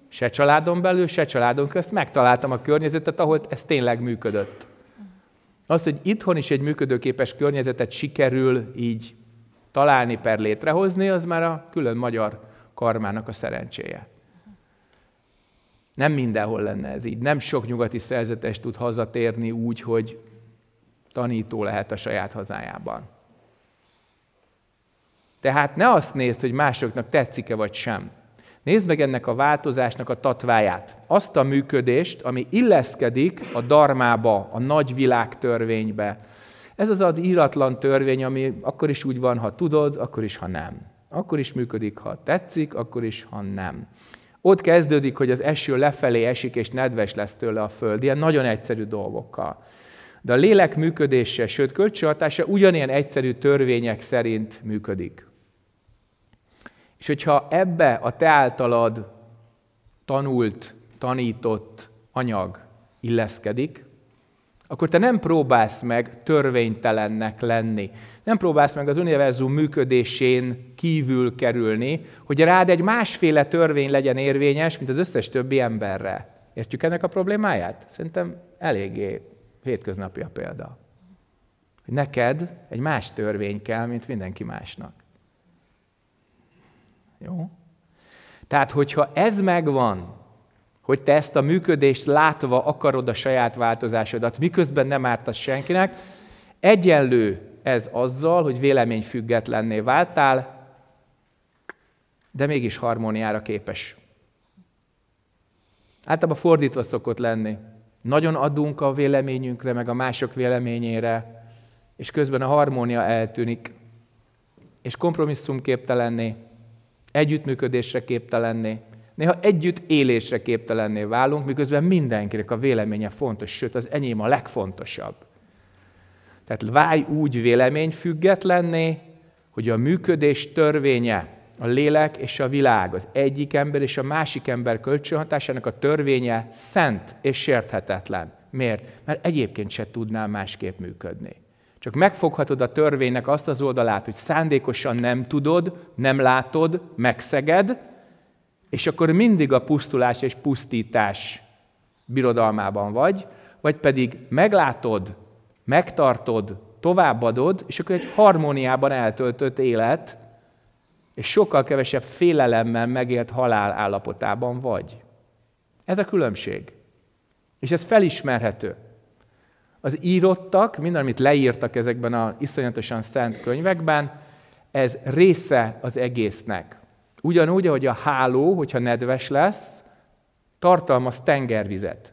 Se családon belül, se családon közt megtaláltam a környezetet, ahol ez tényleg működött. Az, hogy itthon is egy működőképes környezetet sikerül így találni per létrehozni, az már a külön magyar karmának a szerencséje. Nem mindenhol lenne ez így. Nem sok nyugati szerzetes tud hazatérni úgy, hogy tanító lehet a saját hazájában. Tehát ne azt nézd, hogy másoknak tetszik-e vagy sem. Nézd meg ennek a változásnak a tatváját. Azt a működést, ami illeszkedik a darmába, a nagy világtörvénybe. Ez az az íratlan törvény, ami akkor is úgy van, ha tudod, akkor is, ha nem. Akkor is működik, ha tetszik, akkor is, ha nem. Ott kezdődik, hogy az eső lefelé esik, és nedves lesz tőle a föld. Ilyen nagyon egyszerű dolgokkal de a lélek működése, sőt kölcsönhatása ugyanilyen egyszerű törvények szerint működik. És hogyha ebbe a te általad tanult, tanított anyag illeszkedik, akkor te nem próbálsz meg törvénytelennek lenni. Nem próbálsz meg az univerzum működésén kívül kerülni, hogy rád egy másféle törvény legyen érvényes, mint az összes többi emberre. Értjük ennek a problémáját? Szerintem eléggé hétköznapi a példa. Hogy neked egy más törvény kell, mint mindenki másnak. Jó? Tehát, hogyha ez megvan, hogy te ezt a működést látva akarod a saját változásodat, miközben nem ártasz senkinek, egyenlő ez azzal, hogy véleményfüggetlenné váltál, de mégis harmóniára képes. Általában fordítva szokott lenni. Nagyon adunk a véleményünkre, meg a mások véleményére, és közben a harmónia eltűnik, és kompromisszumképtelenné, együttműködésre képtelenné, néha együtt élésre képtelenné válunk, miközben mindenkinek a véleménye fontos, sőt az enyém a legfontosabb. Tehát válj úgy véleményfüggetlenné, hogy a működés törvénye a lélek és a világ, az egyik ember és a másik ember kölcsönhatásának a törvénye szent és sérthetetlen. Miért? Mert egyébként se tudnál másképp működni. Csak megfoghatod a törvénynek azt az oldalát, hogy szándékosan nem tudod, nem látod, megszeged, és akkor mindig a pusztulás és pusztítás birodalmában vagy, vagy pedig meglátod, megtartod, továbbadod, és akkor egy harmóniában eltöltött élet, és sokkal kevesebb félelemmel megélt halál állapotában vagy. Ez a különbség. És ez felismerhető. Az írottak, minden, amit leírtak ezekben a iszonyatosan szent könyvekben, ez része az egésznek. Ugyanúgy, ahogy a háló, hogyha nedves lesz, tartalmaz tengervizet.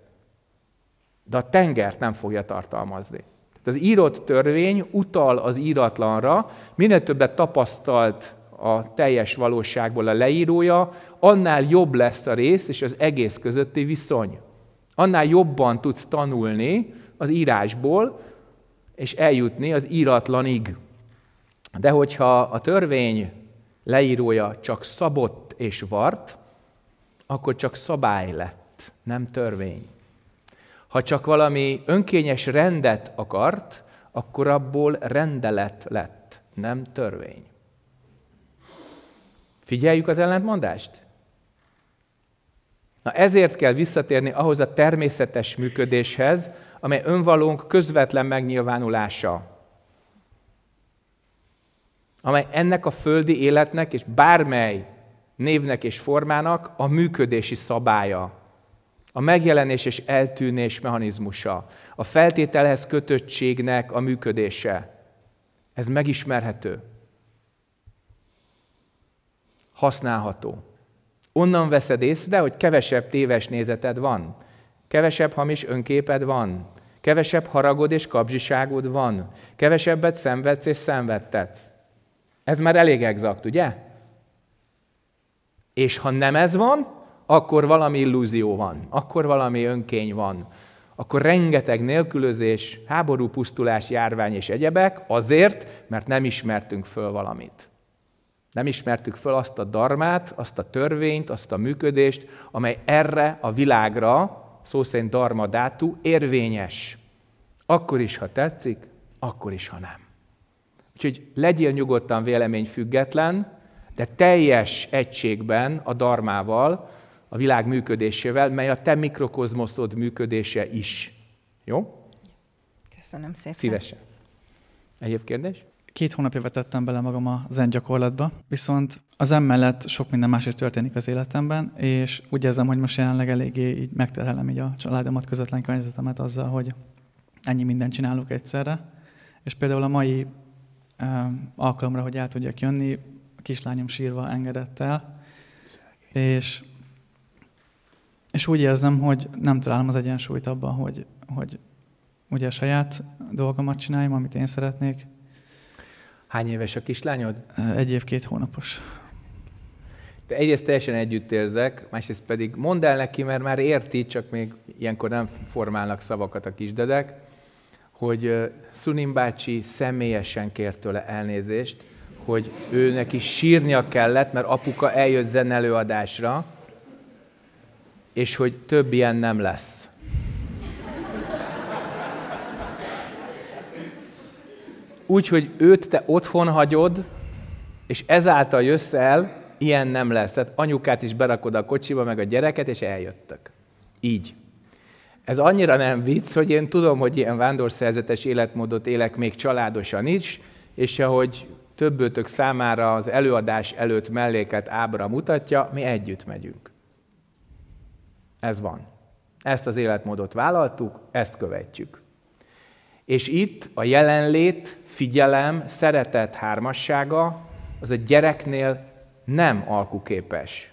De a tengert nem fogja tartalmazni. Tehát az írott törvény utal az íratlanra, minél többet tapasztalt a teljes valóságból a leírója, annál jobb lesz a rész és az egész közötti viszony. Annál jobban tudsz tanulni az írásból, és eljutni az íratlanig. De hogyha a törvény leírója csak szabott és vart, akkor csak szabály lett, nem törvény. Ha csak valami önkényes rendet akart, akkor abból rendelet lett, nem törvény. Figyeljük az ellentmondást? Na ezért kell visszatérni ahhoz a természetes működéshez, amely önvalónk közvetlen megnyilvánulása. Amely ennek a földi életnek és bármely névnek és formának a működési szabálya, a megjelenés és eltűnés mechanizmusa, a feltételhez kötöttségnek a működése. Ez megismerhető használható. Onnan veszed észre, hogy kevesebb téves nézeted van, kevesebb hamis önképed van, kevesebb haragod és kapzsiságod van, kevesebbet szenvedsz és szenvedtetsz. Ez már elég exakt, ugye? És ha nem ez van, akkor valami illúzió van, akkor valami önkény van, akkor rengeteg nélkülözés, háború, pusztulás, járvány és egyebek azért, mert nem ismertünk föl valamit. Nem ismertük föl azt a darmát, azt a törvényt, azt a működést, amely erre a világra, szó szerint darma dátú, érvényes. Akkor is, ha tetszik, akkor is, ha nem. Úgyhogy legyél nyugodtan vélemény független, de teljes egységben a darmával, a világ működésével, mely a te mikrokozmoszod működése is. Jó? Köszönöm szépen. Szívesen. Egyéb kérdés? Két hónapja vetettem bele magam a zen gyakorlatba, viszont az emellett sok minden más is történik az életemben, és úgy érzem, hogy most jelenleg eléggé így megterhelem így a családomat, közvetlen környezetemet azzal, hogy ennyi mindent csinálok egyszerre. És például a mai ö, alkalomra, hogy el tudjak jönni, a kislányom sírva engedett el, és, és úgy érzem, hogy nem találom az egyensúlyt abban, hogy, hogy ugye a saját dolgomat csináljam, amit én szeretnék, Hány éves a kislányod? Egy év, két hónapos. Te egyrészt teljesen együtt érzek, másrészt pedig mondd el neki, mert már érti, csak még ilyenkor nem formálnak szavakat a kisdedek, hogy Szunin bácsi személyesen kért tőle elnézést, hogy ő neki sírnia kellett, mert apuka eljött zenelőadásra, és hogy több ilyen nem lesz. úgy, hogy őt te otthon hagyod, és ezáltal jössz el, ilyen nem lesz. Tehát anyukát is berakod a kocsiba, meg a gyereket, és eljöttek. Így. Ez annyira nem vicc, hogy én tudom, hogy ilyen vándorszerzetes életmódot élek még családosan is, és ahogy többőtök számára az előadás előtt melléket ábra mutatja, mi együtt megyünk. Ez van. Ezt az életmódot vállaltuk, ezt követjük. És itt a jelenlét, figyelem, szeretet hármassága, az a gyereknél nem alkuképes.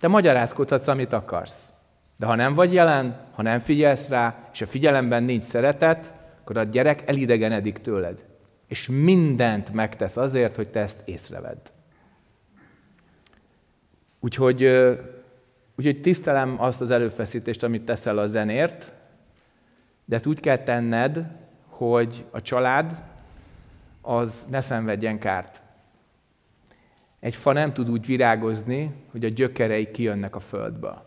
Te magyarázkodhatsz, amit akarsz. De ha nem vagy jelen, ha nem figyelsz rá, és a figyelemben nincs szeretet, akkor a gyerek elidegenedik tőled. És mindent megtesz azért, hogy te ezt észrevedd. Úgyhogy, úgyhogy tisztelem azt az előfeszítést, amit teszel a zenért, de ezt úgy kell tenned, hogy a család az ne szenvedjen kárt. Egy fa nem tud úgy virágozni, hogy a gyökerei kijönnek a földbe. Oké?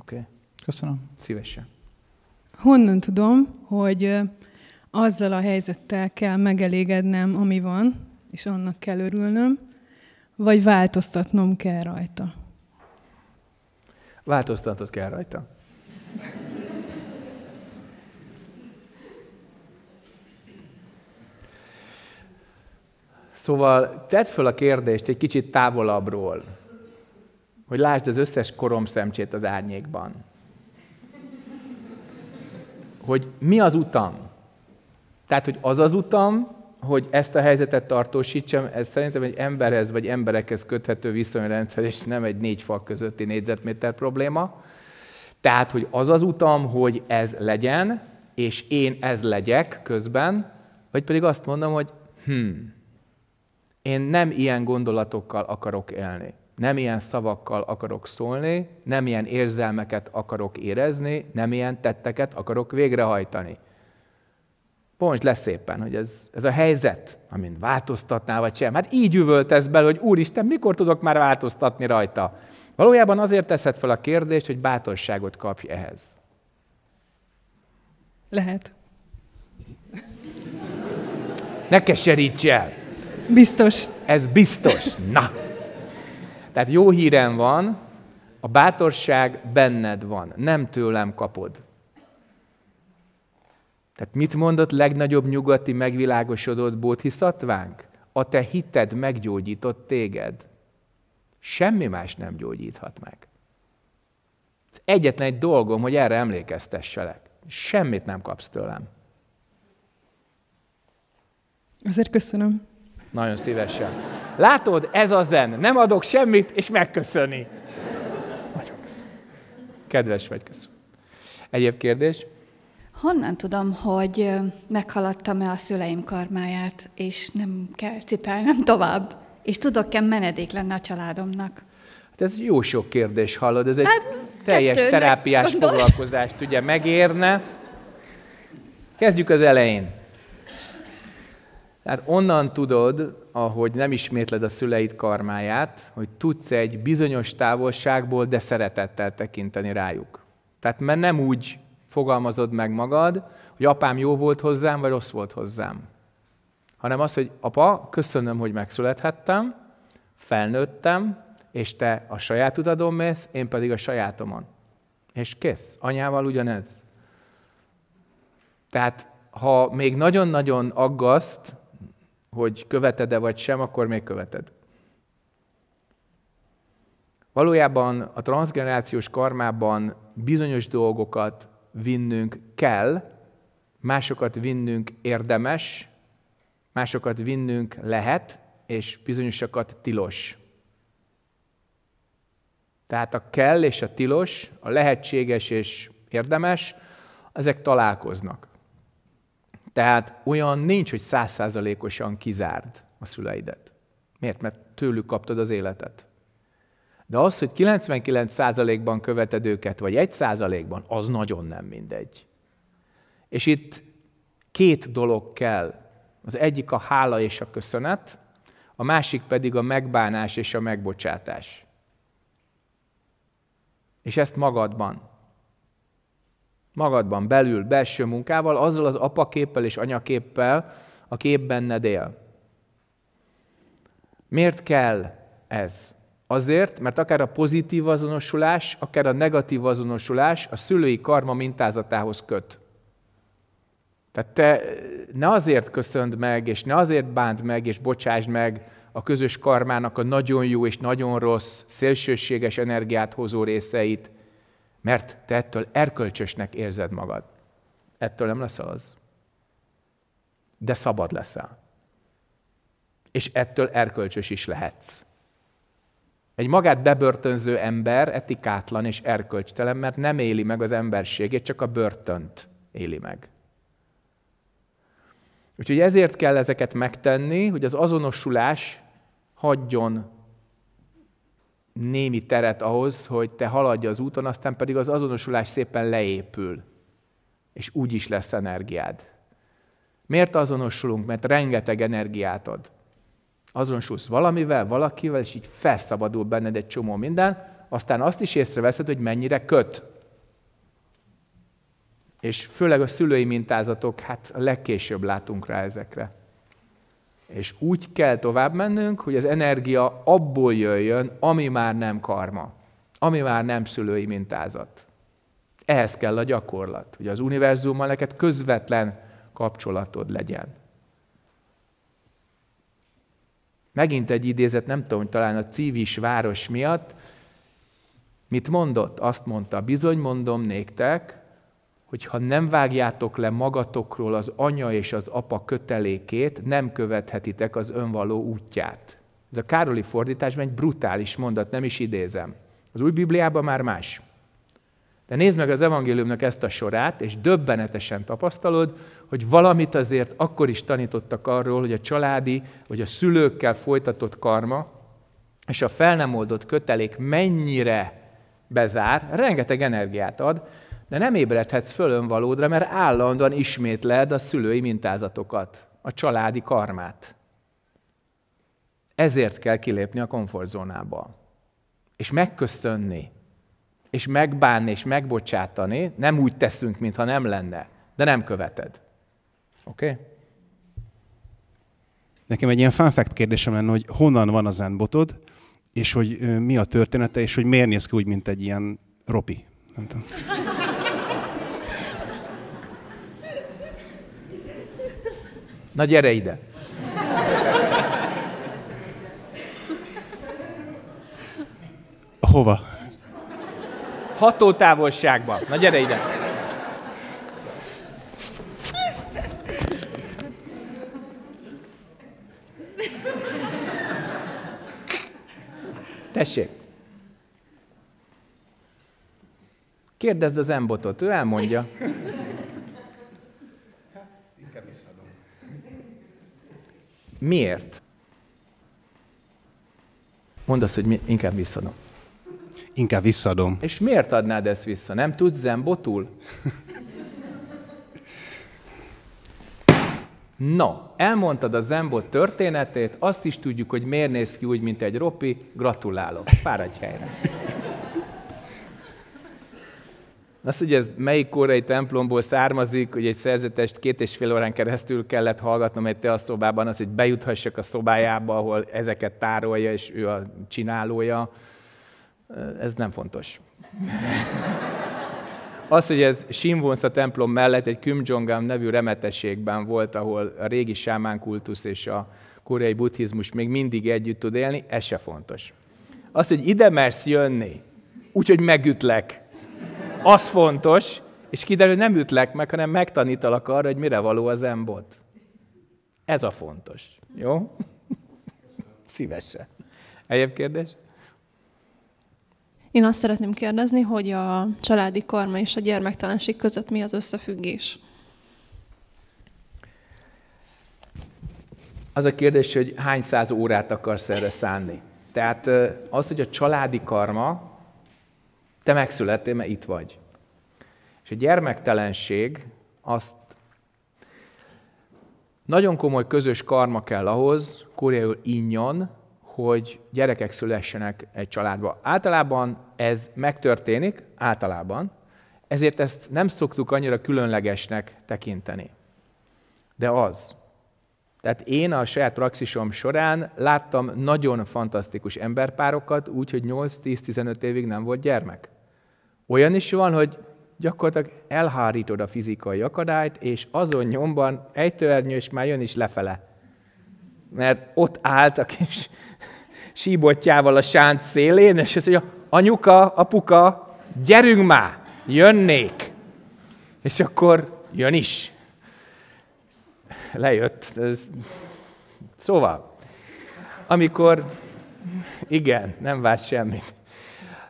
Okay. Köszönöm. Szívesen. Honnan tudom, hogy azzal a helyzettel kell megelégednem, ami van, és annak kell örülnöm, vagy változtatnom kell rajta? Változtatod kell rajta. Szóval tedd föl a kérdést egy kicsit távolabbról, hogy lásd az összes koromszemcsét az árnyékban. Hogy mi az utam? Tehát, hogy az az utam, hogy ezt a helyzetet tartósítsam, ez szerintem egy emberhez vagy emberekhez köthető viszonyrendszer, és nem egy négy fal közötti négyzetméter probléma. Tehát, hogy az az utam, hogy ez legyen, és én ez legyek közben, vagy pedig azt mondom, hogy hm, én nem ilyen gondolatokkal akarok élni, nem ilyen szavakkal akarok szólni, nem ilyen érzelmeket akarok érezni, nem ilyen tetteket akarok végrehajtani. Ponts lesz szépen, hogy ez, ez a helyzet, amin változtatnál vagy sem. Hát így üvöltesz bele, hogy Úristen, mikor tudok már változtatni rajta? Valójában azért teszed fel a kérdést, hogy bátorságot kapj ehhez. Lehet. Ne keseríts el! Biztos. Ez biztos. Na! Tehát jó hírem van, a bátorság benned van, nem tőlem kapod. Tehát mit mondott legnagyobb nyugati megvilágosodott bóthiszatvánk? A te hited meggyógyított téged. Semmi más nem gyógyíthat meg. Ez egyetlen egy dolgom, hogy erre emlékeztesselek. Semmit nem kapsz tőlem. Azért köszönöm. Nagyon szívesen. Látod, ez a zen. Nem adok semmit, és megköszöni. Nagyon köszönöm. Kedves vagy, köszönöm. Egyéb kérdés? Honnan tudom, hogy meghaladtam-e a szüleim karmáját, és nem kell cipelnem tovább? És tudok-e menedék lenni a családomnak? Hát ez jó sok kérdés, hallod, ez egy hát, teljes kettőnek, terápiás gondol. foglalkozást ugye megérne. Kezdjük az elején. Tehát onnan tudod, ahogy nem ismétled a szüleid karmáját, hogy tudsz egy bizonyos távolságból, de szeretettel tekinteni rájuk. Tehát mert nem úgy fogalmazod meg magad, hogy apám jó volt hozzám, vagy rossz volt hozzám. Hanem az, hogy apa, köszönöm, hogy megszülethettem, felnőttem, és te a saját utadon mész, én pedig a sajátomon. És kész. Anyával ugyanez. Tehát ha még nagyon-nagyon aggaszt, hogy követed-e vagy sem, akkor még követed. Valójában a transgenerációs karmában bizonyos dolgokat vinnünk kell, másokat vinnünk érdemes, másokat vinnünk lehet, és bizonyosakat tilos. Tehát a kell és a tilos, a lehetséges és érdemes, ezek találkoznak. Tehát olyan nincs, hogy százszázalékosan kizárd a szüleidet. Miért? Mert tőlük kaptad az életet. De az, hogy 99%-ban követed őket, vagy 1%-ban, az nagyon nem mindegy. És itt két dolog kell. Az egyik a hála és a köszönet, a másik pedig a megbánás és a megbocsátás. És ezt magadban. Magadban, belül, belső munkával, azzal az apaképpel és anyaképpel, aki épp benned él. Miért kell ez? Azért, mert akár a pozitív azonosulás, akár a negatív azonosulás a szülői karma mintázatához köt. Tehát te ne azért köszönd meg, és ne azért bánt meg, és bocsásd meg a közös karmának a nagyon jó és nagyon rossz, szélsőséges energiát hozó részeit, mert te ettől erkölcsösnek érzed magad. Ettől nem lesz az. De szabad leszel. És ettől erkölcsös is lehetsz. Egy magát bebörtönző ember etikátlan és erkölcstelen, mert nem éli meg az emberségét, csak a börtönt éli meg. Úgyhogy ezért kell ezeket megtenni, hogy az azonosulás hagyjon némi teret ahhoz, hogy te haladj az úton, aztán pedig az azonosulás szépen leépül, és úgy is lesz energiád. Miért azonosulunk? Mert rengeteg energiát ad. Azonosulsz valamivel, valakivel, és így felszabadul benned egy csomó minden, aztán azt is észreveszed, hogy mennyire köt. És főleg a szülői mintázatok, hát a legkésőbb látunk rá ezekre. És úgy kell tovább mennünk, hogy az energia abból jöjjön, ami már nem karma, ami már nem szülői mintázat. Ehhez kell a gyakorlat, hogy az univerzummal neked közvetlen kapcsolatod legyen. Megint egy idézet, nem tudom, talán a Cívis város miatt. Mit mondott? Azt mondta, bizony mondom néktek, hogy ha nem vágjátok le magatokról az anya és az apa kötelékét, nem követhetitek az önvaló útját. Ez a Károli fordításban egy brutális mondat, nem is idézem. Az új Bibliában már más. De nézd meg az evangéliumnak ezt a sorát, és döbbenetesen tapasztalod, hogy valamit azért akkor is tanítottak arról, hogy a családi, vagy a szülőkkel folytatott karma, és a fel nem oldott kötelék mennyire bezár, rengeteg energiát ad, de nem ébredhetsz valódra, mert állandóan ismétled a szülői mintázatokat, a családi karmát. Ezért kell kilépni a komfortzónába. És megköszönni, és megbánni, és megbocsátani, nem úgy teszünk, mintha nem lenne, de nem követed. Oké? Okay? Nekem egy ilyen fun fact kérdésem lenne, hogy honnan van a zenbotod, és hogy mi a története, és hogy miért néz ki úgy, mint egy ilyen ropi. Nem tudom. Na gyere ide! Hova? Hatótávolságban. Na gyere ide! Tessék? Kérdezd az embotot, ő elmondja. Hát, inkább visszadom. Miért? Mondd azt, hogy mi, inkább visszadom. Inkább visszadom. És miért adnád ezt vissza? Nem tudsz zembotul? No, elmondtad a Zembot történetét, azt is tudjuk, hogy miért néz ki úgy, mint egy ropi. Gratulálok. Fáradj helyre. Azt, hogy ez melyik korai templomból származik, hogy egy szerzetest két és fél órán keresztül kellett hallgatnom egy szobában, az, hogy bejuthassak a szobájába, ahol ezeket tárolja, és ő a csinálója, ez nem fontos. Az, hogy ez Simvonsza templom mellett egy Kümjongam nevű remetességben volt, ahol a régi sámán kultusz és a koreai buddhizmus még mindig együtt tud élni, ez se fontos. Az, hogy ide mersz jönni, úgyhogy megütlek, az fontos, és kiderül, hogy nem ütlek meg, hanem megtanítalak arra, hogy mire való az embot. Ez a fontos. Jó? Szívesen. Egyéb kérdés? Én azt szeretném kérdezni, hogy a családi karma és a gyermektelenség között mi az összefüggés? Az a kérdés, hogy hány száz órát akarsz erre szánni. Tehát az, hogy a családi karma, te megszülettél, mert itt vagy. És a gyermektelenség azt nagyon komoly közös karma kell ahhoz, koreául innyon, hogy gyerekek szülessenek egy családba. Általában ez megtörténik, általában, ezért ezt nem szoktuk annyira különlegesnek tekinteni. De az. Tehát én a saját praxisom során láttam nagyon fantasztikus emberpárokat, úgy, hogy 8-10-15 évig nem volt gyermek. Olyan is van, hogy gyakorlatilag elhárítod a fizikai akadályt, és azon nyomban egy törnyő, és már jön is lefele. Mert ott álltak és síbotjával a sánc szélén, és azt mondja, anyuka, apuka, gyerünk már, jönnék. És akkor jön is. Lejött. Ez... Szóval, amikor, igen, nem várt semmit.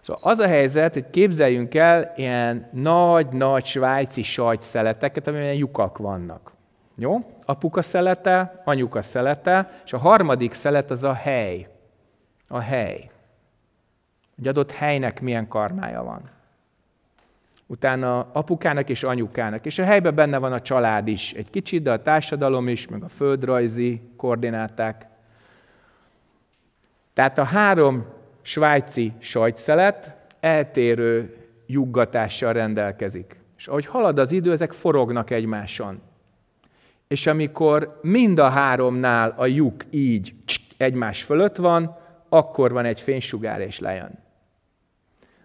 Szóval az a helyzet, hogy képzeljünk el ilyen nagy-nagy svájci sajtszeleteket, amiben lyukak vannak. Jó? Apuka szelete, anyuka szelete, és a harmadik szelet az a hely a hely. Egy adott helynek milyen karmája van. Utána apukának és anyukának. És a helyben benne van a család is, egy kicsit, de a társadalom is, meg a földrajzi koordináták. Tehát a három svájci sajtszelet eltérő juggatással rendelkezik. És ahogy halad az idő, ezek forognak egymáson. És amikor mind a háromnál a lyuk így egymás fölött van, akkor van egy fénysugár és lejön.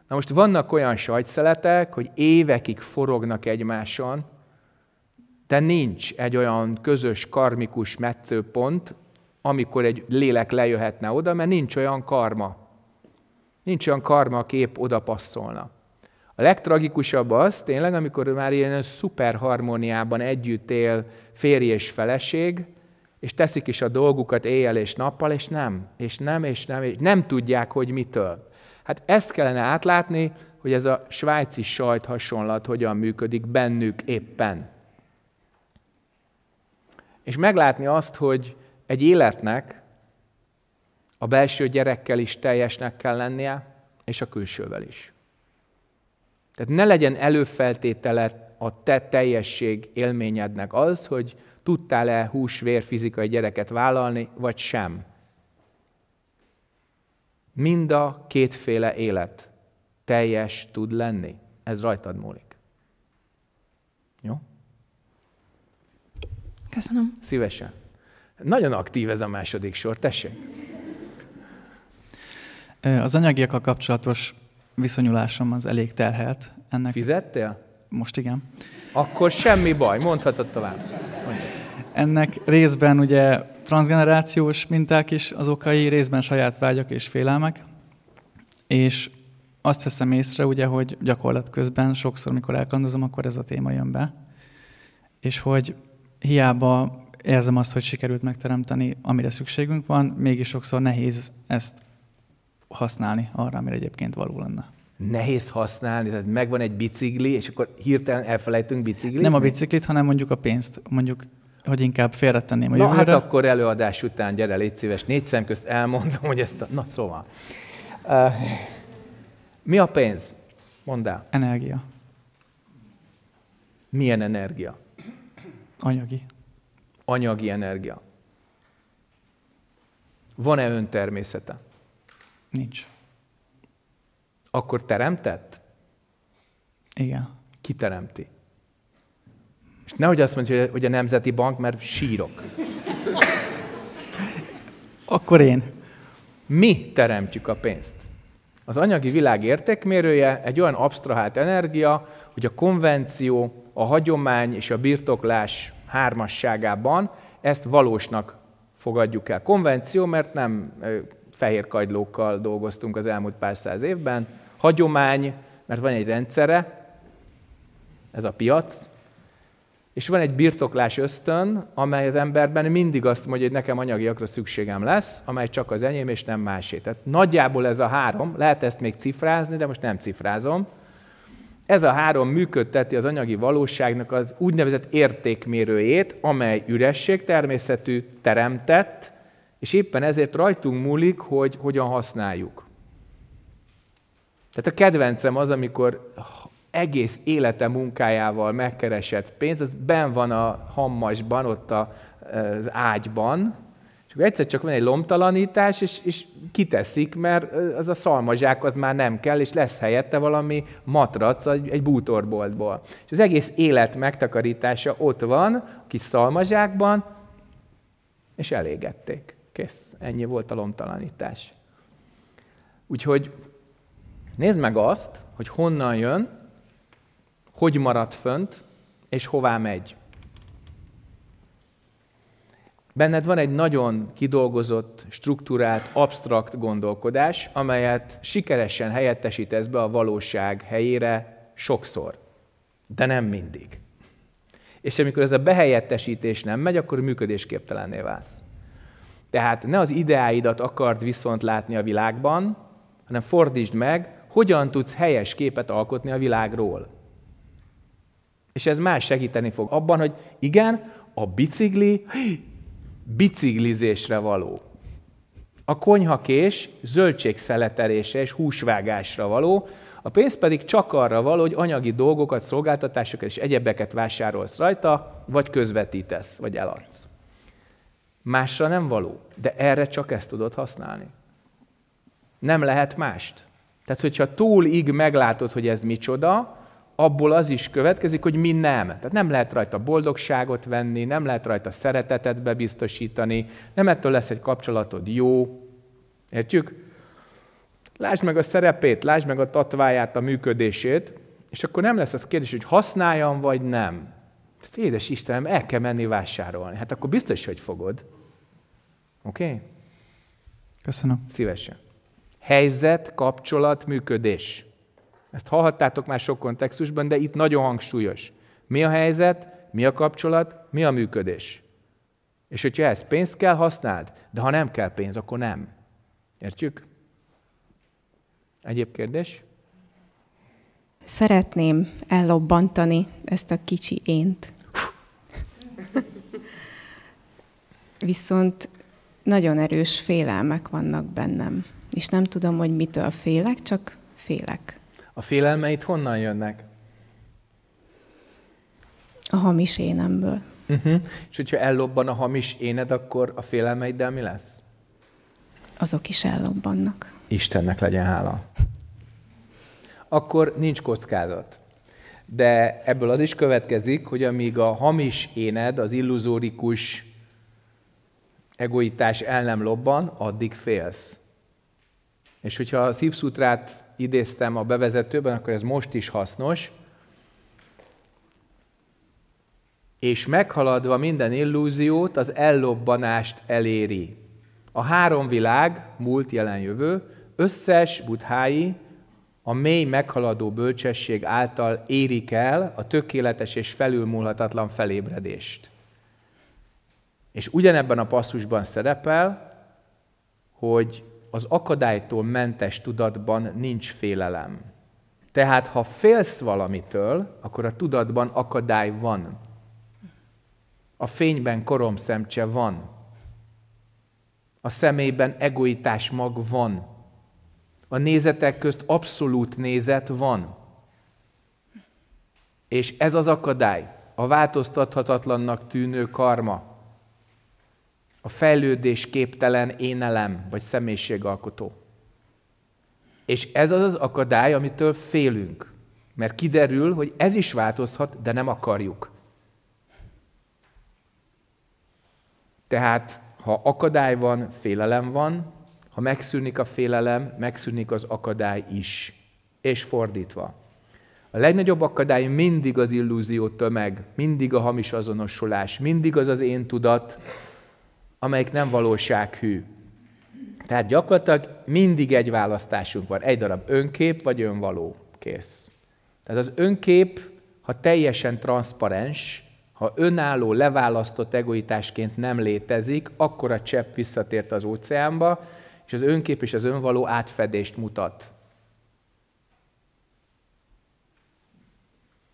Na most vannak olyan sajtszeletek, hogy évekig forognak egymáson, de nincs egy olyan közös karmikus metszőpont, amikor egy lélek lejöhetne oda, mert nincs olyan karma. Nincs olyan karma, a kép oda passzolna. A legtragikusabb az tényleg, amikor már ilyen szuperharmóniában együtt él férj és feleség, és teszik is a dolgukat éjjel és nappal, és nem, és nem, és nem, és nem tudják, hogy mitől. Hát ezt kellene átlátni, hogy ez a svájci sajt hasonlat hogyan működik bennük éppen. És meglátni azt, hogy egy életnek a belső gyerekkel is teljesnek kell lennie, és a külsővel is. Tehát ne legyen előfeltétele a te teljesség élményednek az, hogy tudtál-e húsvér fizikai gyereket vállalni, vagy sem. Mind a kétféle élet teljes tud lenni. Ez rajtad múlik. Jó? Köszönöm. Szívesen. Nagyon aktív ez a második sor, tessék. Az anyagiakkal kapcsolatos viszonyulásom az elég terhelt. Ennek... Fizettél? most igen. Akkor semmi baj, mondhatod tovább. Mondja. Ennek részben ugye transgenerációs minták is az okai, részben saját vágyak és félelmek, és azt veszem észre, ugye, hogy gyakorlat közben sokszor, mikor elkandozom, akkor ez a téma jön be, és hogy hiába érzem azt, hogy sikerült megteremteni, amire szükségünk van, mégis sokszor nehéz ezt használni arra, amire egyébként való lenne nehéz használni, tehát megvan egy bicikli, és akkor hirtelen elfelejtünk biciklizni? Nem a biciklit, hanem mondjuk a pénzt, mondjuk hogy inkább félretenném a Na, hát akkor előadás után gyere, légy szíves, négy szem közt elmondom, hogy ezt a... Na, szóval. Uh, mi a pénz? Mondd el. Energia. Milyen energia? Anyagi. Anyagi energia. Van-e természete? Nincs akkor teremtett? Igen. Ki teremti? És nehogy azt mondja, hogy a Nemzeti Bank, mert sírok. Akkor én. Mi teremtjük a pénzt. Az anyagi világ értékmérője egy olyan absztrahált energia, hogy a konvenció, a hagyomány és a birtoklás hármasságában ezt valósnak fogadjuk el. Konvenció, mert nem fehér kagylókkal dolgoztunk az elmúlt pár száz évben, hagyomány, mert van egy rendszere, ez a piac, és van egy birtoklás ösztön, amely az emberben mindig azt mondja, hogy nekem anyagiakra szükségem lesz, amely csak az enyém és nem másé. Tehát nagyjából ez a három, lehet ezt még cifrázni, de most nem cifrázom. Ez a három működteti az anyagi valóságnak az úgynevezett értékmérőjét, amely üresség természetű, teremtett, és éppen ezért rajtunk múlik, hogy hogyan használjuk. Tehát a kedvencem az, amikor egész élete munkájával megkeresett pénz, az ben van a hammasban, ott a, az ágyban, és akkor egyszer csak van egy lomtalanítás, és, és kiteszik, mert az a szalmazsák az már nem kell, és lesz helyette valami matrac egy, egy bútorboltból. És az egész élet megtakarítása ott van, a kis szalmazsákban, és elégették. Kész. Ennyi volt a lomtalanítás. Úgyhogy Nézd meg azt, hogy honnan jön, hogy marad fönt, és hová megy. Benned van egy nagyon kidolgozott, struktúrált, absztrakt gondolkodás, amelyet sikeresen helyettesítesz be a valóság helyére sokszor, de nem mindig. És amikor ez a behelyettesítés nem megy, akkor működésképtelenné válsz. Tehát ne az ideáidat akard viszont látni a világban, hanem fordítsd meg, hogyan tudsz helyes képet alkotni a világról. És ez más segíteni fog abban, hogy igen, a bicikli biciklizésre való. A konyhakés zöldségszeletelésre és húsvágásra való, a pénz pedig csak arra való, hogy anyagi dolgokat, szolgáltatásokat és egyebeket vásárolsz rajta, vagy közvetítesz, vagy eladsz. Másra nem való, de erre csak ezt tudod használni. Nem lehet mást. Tehát, hogyha túlig meglátod, hogy ez micsoda, abból az is következik, hogy mi nem. Tehát nem lehet rajta boldogságot venni, nem lehet rajta szeretetet bebiztosítani, nem ettől lesz egy kapcsolatod jó. Értjük? Lásd meg a szerepét, lásd meg a tatváját, a működését, és akkor nem lesz az kérdés, hogy használjam vagy nem. Fédes édes Istenem, el kell menni vásárolni. Hát akkor biztos, hogy fogod. Oké? Okay? Köszönöm. Szívesen. Helyzet, kapcsolat, működés. Ezt hallhattátok már sok kontextusban, de itt nagyon hangsúlyos. Mi a helyzet, mi a kapcsolat, mi a működés. És hogyha ez pénz kell, használd, de ha nem kell pénz, akkor nem. Értjük? Egyéb kérdés? Szeretném ellobbantani ezt a kicsi ént. Viszont nagyon erős félelmek vannak bennem és nem tudom, hogy mitől félek, csak félek. A félelmeid honnan jönnek? A hamis énemből. Uh-huh. És hogyha ellobban a hamis éned, akkor a félelmeiddel mi lesz? Azok is ellobbannak. Istennek legyen hála. Akkor nincs kockázat. De ebből az is következik, hogy amíg a hamis éned, az illuzórikus egoitás el nem lobban, addig félsz. És hogyha a szívszutrát idéztem a bevezetőben, akkor ez most is hasznos. És meghaladva minden illúziót, az ellobbanást eléri. A három világ, múlt, jelen, jövő, összes buthái a mély meghaladó bölcsesség által érik el a tökéletes és felülmúlhatatlan felébredést. És ugyanebben a passzusban szerepel, hogy az akadálytól mentes tudatban nincs félelem. Tehát, ha félsz valamitől, akkor a tudatban akadály van. A fényben koromszemcse van. A szemében egoitás mag van. A nézetek közt abszolút nézet van. És ez az akadály, a változtathatatlannak tűnő karma, a fejlődés képtelen énelem vagy személyiségalkotó. És ez az az akadály, amitől félünk. Mert kiderül, hogy ez is változhat, de nem akarjuk. Tehát, ha akadály van, félelem van, ha megszűnik a félelem, megszűnik az akadály is. És fordítva. A legnagyobb akadály mindig az illúzió tömeg, mindig a hamis azonosulás, mindig az az én tudat, amelyik nem valósághű. Tehát gyakorlatilag mindig egy választásunk van. Egy darab önkép vagy önvaló. Kész. Tehát az önkép, ha teljesen transzparens, ha önálló, leválasztott egoitásként nem létezik, akkor a csepp visszatért az óceánba, és az önkép és az önvaló átfedést mutat.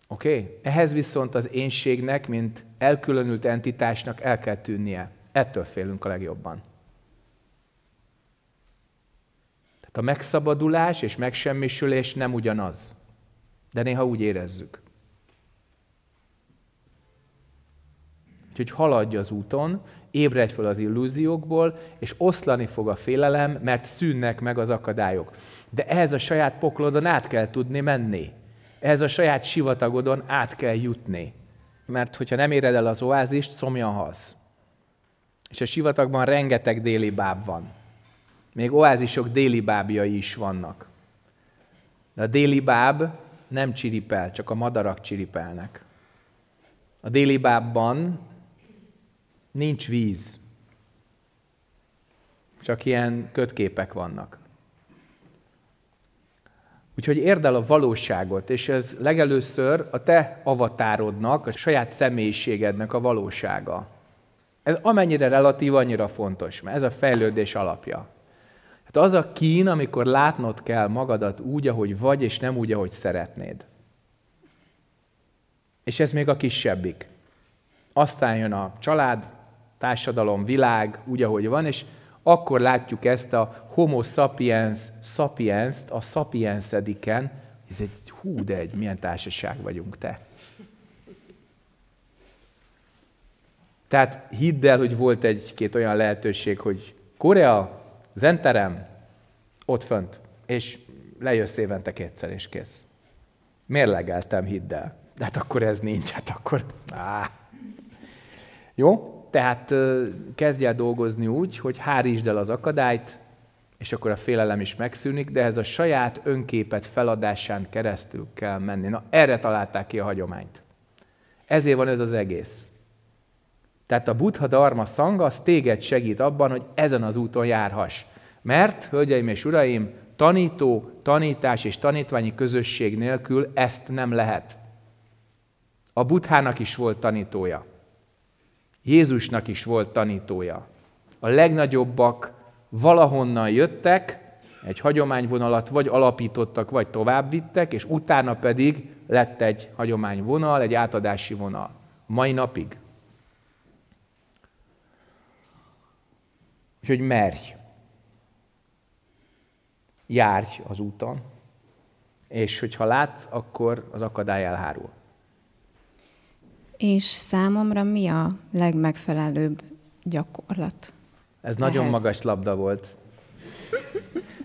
Oké? Okay? Ehhez viszont az énségnek, mint elkülönült entitásnak el kell tűnnie. Ettől félünk a legjobban. Tehát a megszabadulás és megsemmisülés nem ugyanaz, de néha úgy érezzük. Úgyhogy haladj az úton, ébredj fel az illúziókból, és oszlani fog a félelem, mert szűnnek meg az akadályok. De ehhez a saját poklodon át kell tudni menni. Ehhez a saját sivatagodon át kell jutni. Mert hogyha nem éred el az oázist, szomjan halsz. És a sivatagban rengeteg déli báb van. Még oázisok déli bábjai is vannak. De a déli báb nem csiripel, csak a madarak csiripelnek. A déli bábban nincs víz, csak ilyen kötképek vannak. Úgyhogy érd el a valóságot, és ez legelőször a te avatárodnak, a saját személyiségednek a valósága. Ez amennyire relatív, annyira fontos, mert ez a fejlődés alapja. Hát az a kín, amikor látnod kell magadat úgy, ahogy vagy, és nem úgy, ahogy szeretnéd. És ez még a kisebbik. Aztán jön a család, társadalom, világ, úgy, ahogy van, és akkor látjuk ezt a homo sapiens sapiens a sapienszediken, ez egy hú, de egy milyen társaság vagyunk te. Tehát hidd el, hogy volt egy-két olyan lehetőség, hogy Korea, zenterem, ott fönt, és lejössz évente kétszer, és kész. Mérlegeltem, hidd el. De hát akkor ez nincs, hát akkor... Á. Jó? Tehát kezdj el dolgozni úgy, hogy hárítsd el az akadályt, és akkor a félelem is megszűnik, de ez a saját önképet feladásán keresztül kell menni. Na, erre találták ki a hagyományt. Ezért van ez az egész. Tehát a buddha dharma szanga az téged segít abban, hogy ezen az úton járhass. Mert, hölgyeim és uraim, tanító, tanítás és tanítványi közösség nélkül ezt nem lehet. A buddhának is volt tanítója. Jézusnak is volt tanítója. A legnagyobbak valahonnan jöttek, egy hagyományvonalat vagy alapítottak, vagy továbbvittek, és utána pedig lett egy hagyományvonal, egy átadási vonal. Mai napig hogy merj, járj az úton, és hogyha látsz, akkor az akadály elhárul. És számomra mi a legmegfelelőbb gyakorlat? Ez ehhez? nagyon magas labda volt.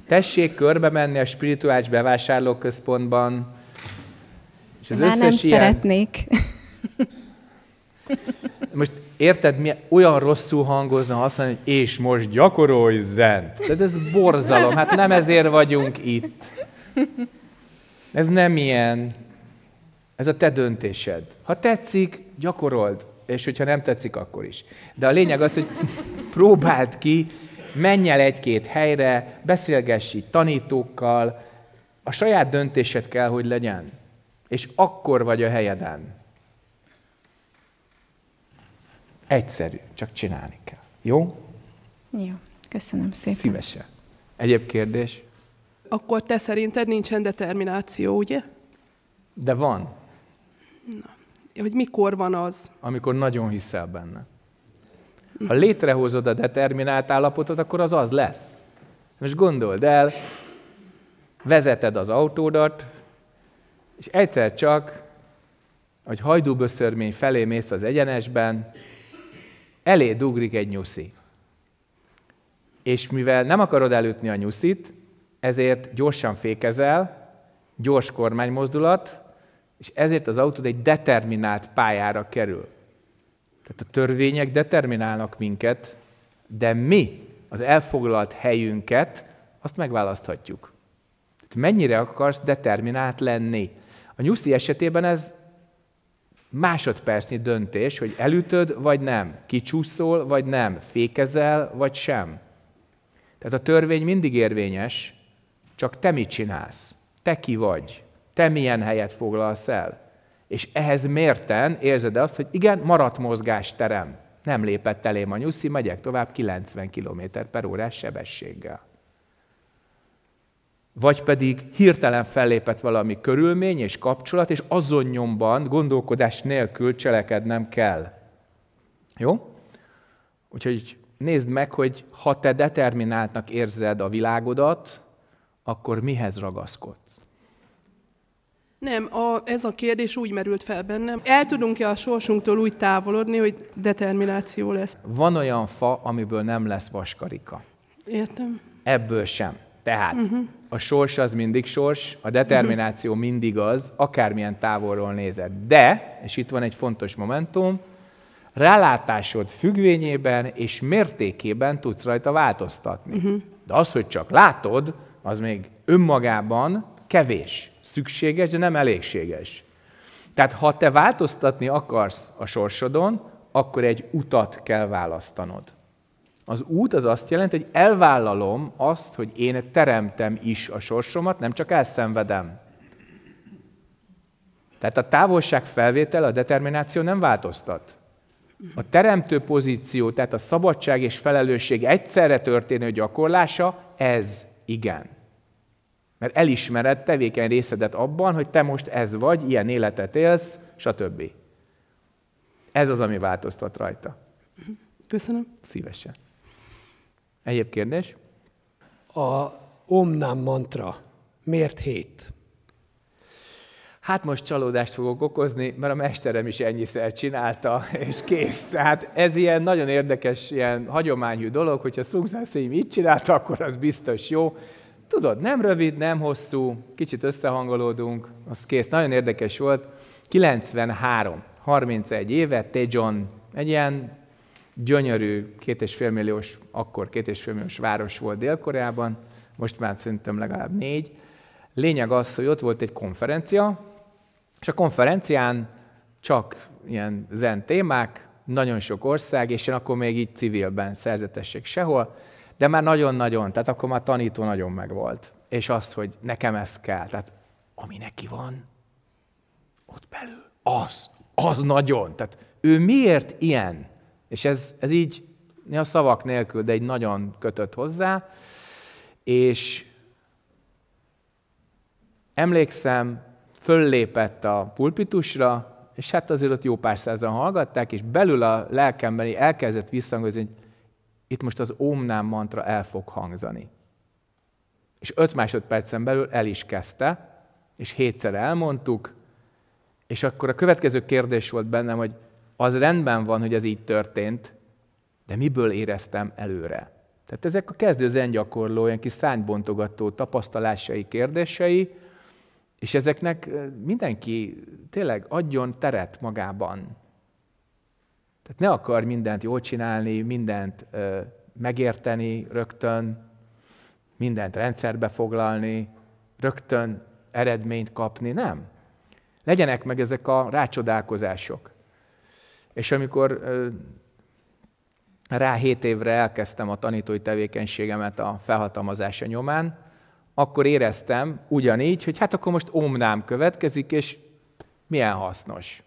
Tessék körbe menni a spirituális bevásárlóközpontban, és az Már összes nem ilyen... szeretnék. Most érted, mi olyan rosszul hangozna, ha azt mondja, hogy és most gyakorolj zent. Tehát ez borzalom, hát nem ezért vagyunk itt. Ez nem ilyen. Ez a te döntésed. Ha tetszik, gyakorold, és hogyha nem tetszik, akkor is. De a lényeg az, hogy próbáld ki, menj el egy-két helyre, beszélgess így tanítókkal, a saját döntésed kell, hogy legyen. És akkor vagy a helyeden. Egyszerű, csak csinálni kell. Jó? Jó, köszönöm szépen. Szívesen. Egyéb kérdés? Akkor te szerinted nincsen determináció, ugye? De van. Na. Hogy mikor van az? Amikor nagyon hiszel benne. Ha létrehozod a determinált állapotot, akkor az az lesz. Most gondold el, vezeted az autódat, és egyszer csak, hogy hajdúböszörmény felé mész az egyenesben, Elé dugrik egy nyuszi. És mivel nem akarod elütni a nyuszit, ezért gyorsan fékezel, gyors kormánymozdulat, és ezért az autód egy determinált pályára kerül. Tehát a törvények determinálnak minket, de mi az elfoglalt helyünket, azt megválaszthatjuk. Tehát mennyire akarsz determinált lenni? A nyuszi esetében ez másodpercnyi döntés, hogy elütöd vagy nem, kicsúszol vagy nem, fékezel vagy sem. Tehát a törvény mindig érvényes, csak te mit csinálsz, te ki vagy, te milyen helyet foglalsz el. És ehhez mérten érzed azt, hogy igen, maradt terem, Nem lépett elém a nyuszi, megyek tovább 90 km per órás sebességgel vagy pedig hirtelen fellépett valami körülmény és kapcsolat, és azon nyomban gondolkodás nélkül cselekednem kell. Jó? Úgyhogy nézd meg, hogy ha te determináltnak érzed a világodat, akkor mihez ragaszkodsz? Nem, a, ez a kérdés úgy merült fel bennem. El tudunk-e a sorsunktól úgy távolodni, hogy determináció lesz? Van olyan fa, amiből nem lesz vaskarika. Értem. Ebből sem. Tehát uh-huh. a sors az mindig sors, a determináció uh-huh. mindig az, akármilyen távolról nézed. De, és itt van egy fontos momentum, rálátásod függvényében és mértékében tudsz rajta változtatni. Uh-huh. De az, hogy csak látod, az még önmagában kevés, szükséges, de nem elégséges. Tehát ha te változtatni akarsz a sorsodon, akkor egy utat kell választanod. Az út az azt jelenti, hogy elvállalom azt, hogy én teremtem is a sorsomat, nem csak elszenvedem. Tehát a távolság felvétel, a determináció nem változtat. A teremtő pozíció, tehát a szabadság és felelősség egyszerre történő gyakorlása, ez igen. Mert elismered tevékeny részedet abban, hogy te most ez vagy, ilyen életet élsz, stb. Ez az, ami változtat rajta. Köszönöm. Szívesen. Egyéb kérdés? A Omnám mantra. Miért hét? Hát most csalódást fogok okozni, mert a mesterem is ennyiszer csinálta, és kész. Tehát ez ilyen nagyon érdekes, ilyen hagyományú dolog, hogyha Szungszán Széim így csinálta, akkor az biztos jó. Tudod, nem rövid, nem hosszú, kicsit összehangolódunk, az kész. Nagyon érdekes volt. 93, 31 éve, Tejon, egy ilyen gyönyörű, két és fél milliós, akkor két és fél milliós város volt Dél-Koreában, most már szerintem legalább négy. Lényeg az, hogy ott volt egy konferencia, és a konferencián csak ilyen zen témák, nagyon sok ország, és én akkor még így civilben szerzetesség sehol, de már nagyon-nagyon, tehát akkor már tanító nagyon megvolt. És az, hogy nekem ez kell, tehát ami neki van, ott belül, az, az nagyon. Tehát ő miért ilyen? És ez, ez így a szavak nélkül, de egy nagyon kötött hozzá. És emlékszem, föllépett a pulpitusra, és hát azért ott jó pár százan hallgatták, és belül a lelkemben elkezdett visszhangozni, hogy itt most az ómnám mantra el fog hangzani. És öt másodpercen belül el is kezdte, és hétszer elmondtuk, és akkor a következő kérdés volt bennem, hogy az rendben van, hogy ez így történt, de miből éreztem előre? Tehát ezek a kezdő zengyakorló, ilyen kis szánybontogató tapasztalásai, kérdései, és ezeknek mindenki tényleg adjon teret magában. Tehát ne akar mindent jól csinálni, mindent ö, megérteni rögtön, mindent rendszerbe foglalni, rögtön eredményt kapni, nem. Legyenek meg ezek a rácsodálkozások. És amikor rá hét évre elkezdtem a tanítói tevékenységemet a felhatalmazása nyomán, akkor éreztem ugyanígy, hogy hát akkor most omnám következik, és milyen hasznos.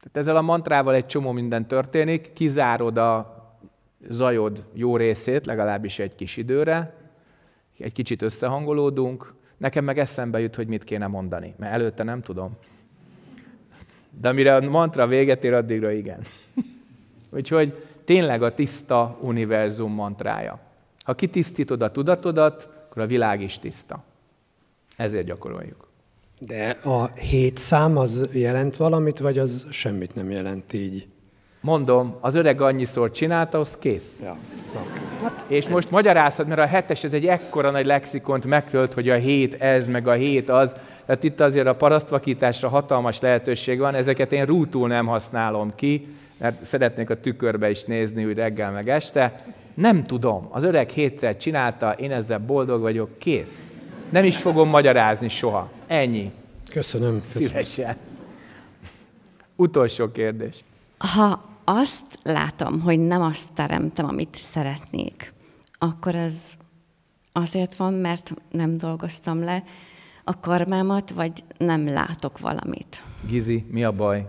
Tehát ezzel a mantrával egy csomó minden történik, kizárod a zajod jó részét, legalábbis egy kis időre, egy kicsit összehangolódunk, nekem meg eszembe jut, hogy mit kéne mondani, mert előtte nem tudom. De amire a mantra véget ér, addigra igen. Úgyhogy tényleg a tiszta univerzum mantrája. Ha kitisztítod a tudatodat, akkor a világ is tiszta. Ezért gyakoroljuk. De a hét szám az jelent valamit, vagy az semmit nem jelent így? Mondom, az öreg annyiszor csinálta, az kész. Ja. Hát, és ez... most magyarázhat, mert a hetes ez egy ekkora nagy lexikont megfölt, hogy a hét ez, meg a hét az. Tehát itt azért a parasztvakításra hatalmas lehetőség van, ezeket én rútul nem használom ki, mert szeretnék a tükörbe is nézni, úgy reggel meg este. Nem tudom, az öreg hétszer csinálta, én ezzel boldog vagyok, kész. Nem is fogom magyarázni soha. Ennyi. Köszönöm. Szívesen. Köszönöm. Utolsó kérdés. Ha azt látom, hogy nem azt teremtem, amit szeretnék, akkor az azért van, mert nem dolgoztam le a karmámat, vagy nem látok valamit. Gizi, mi a baj?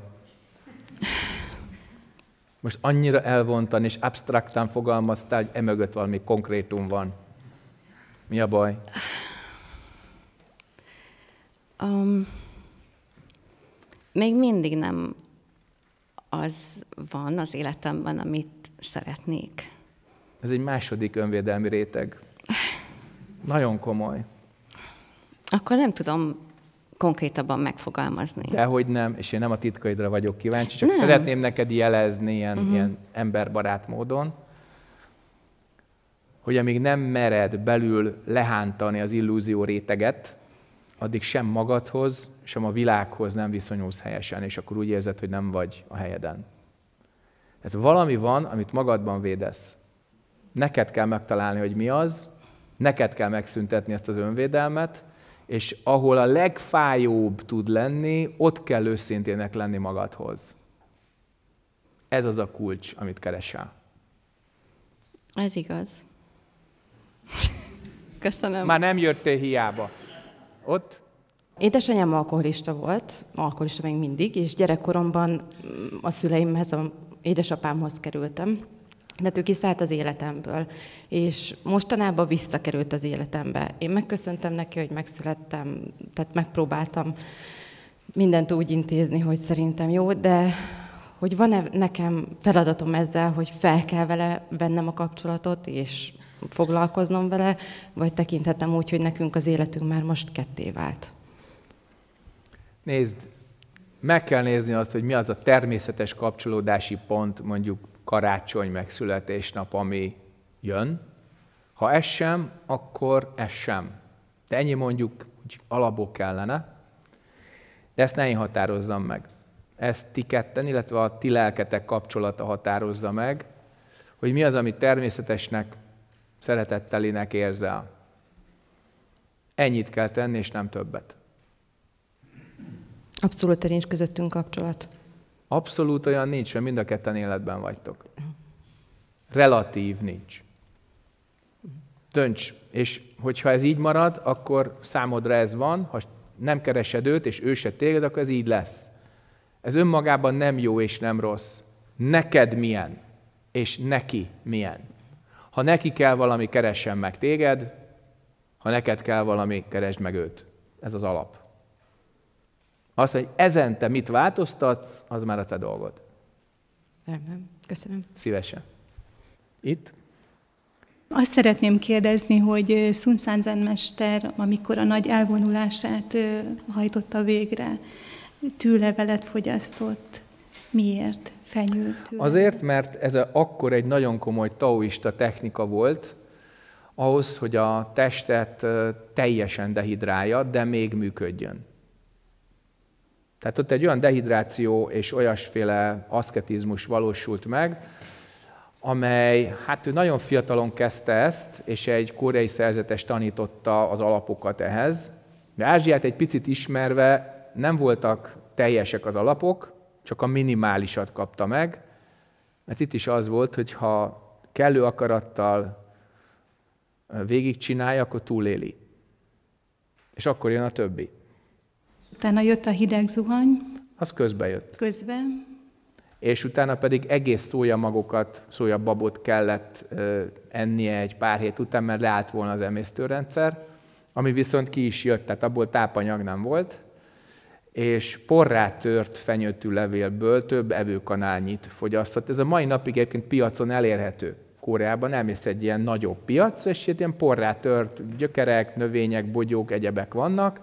Most annyira elvontan és absztraktán fogalmaztál, hogy emögött valami konkrétum van. Mi a baj? Um, még mindig nem az van az életemben, amit szeretnék. Ez egy második önvédelmi réteg. Nagyon komoly. Akkor nem tudom konkrétabban megfogalmazni. Dehogy nem, és én nem a titkaidra vagyok kíváncsi, csak nem. szeretném neked jelezni ilyen, uh-huh. ilyen emberbarát módon, hogy amíg nem mered belül lehántani az illúzió réteget, addig sem magadhoz, sem a világhoz nem viszonyulsz helyesen, és akkor úgy érzed, hogy nem vagy a helyeden. Tehát valami van, amit magadban védesz. Neked kell megtalálni, hogy mi az, neked kell megszüntetni ezt az önvédelmet, és ahol a legfájóbb tud lenni, ott kell őszintének lenni magadhoz. Ez az a kulcs, amit keresel. Ez igaz. Köszönöm. Már nem jöttél hiába ott Édesanyám alkoholista volt, alkoholista még mindig, és gyerekkoromban mm, a szüleimhez, a édesapámhoz kerültem. De ő kiszállt az életemből, és mostanában visszakerült az életembe. Én megköszöntem neki, hogy megszülettem, tehát megpróbáltam mindent úgy intézni, hogy szerintem jó, de hogy van-e nekem feladatom ezzel, hogy fel kell vele vennem a kapcsolatot, és foglalkoznom vele, vagy tekinthetem úgy, hogy nekünk az életünk már most ketté vált. Nézd, meg kell nézni azt, hogy mi az a természetes kapcsolódási pont, mondjuk karácsony, meg születésnap, ami jön. Ha ez sem, akkor ez sem. De ennyi mondjuk hogy alapok kellene, de ezt ne én határozzam meg. Ezt ti ketten, illetve a ti lelketek kapcsolata határozza meg, hogy mi az, ami természetesnek szeretettelinek érzel. Ennyit kell tenni, és nem többet. Abszolút nincs közöttünk kapcsolat. Abszolút olyan nincs, mert mind a ketten életben vagytok. Relatív nincs. Dönts, és hogyha ez így marad, akkor számodra ez van, ha nem keresed őt, és ő se téged, akkor ez így lesz. Ez önmagában nem jó és nem rossz. Neked milyen, és neki milyen. Ha neki kell valami, keressen meg téged, ha neked kell valami, keresd meg őt. Ez az alap. Azt, hogy ezen te mit változtatsz, az már a te dolgod. Nem, nem. Köszönöm. Szívesen. Itt? Azt szeretném kérdezni, hogy Sun Sanzen mester, amikor a nagy elvonulását hajtotta végre, tűlevelet fogyasztott. Miért? fenyő Azért, mert ez a, akkor egy nagyon komoly taoista technika volt, ahhoz, hogy a testet teljesen dehidrálja, de még működjön. Tehát ott egy olyan dehidráció és olyasféle aszketizmus valósult meg, amely, hát ő nagyon fiatalon kezdte ezt, és egy koreai szerzetes tanította az alapokat ehhez, de Ázsiát egy picit ismerve nem voltak teljesek az alapok, csak a minimálisat kapta meg, mert itt is az volt, hogy ha kellő akarattal végigcsinálja, akkor túléli. És akkor jön a többi. Utána jött a hideg zuhany. Az közbe jött. Közbe. És utána pedig egész szója magokat, szója babot kellett ennie egy pár hét után, mert leállt volna az emésztőrendszer, ami viszont ki is jött, tehát abból tápanyag nem volt, és porrá tört fenyőtű levélből több evőkanálnyit fogyasztott. Ez a mai napig egyébként piacon elérhető. Koreában elmész egy ilyen nagyobb piac, és itt ilyen porrá tört gyökerek, növények, bogyók, egyebek vannak,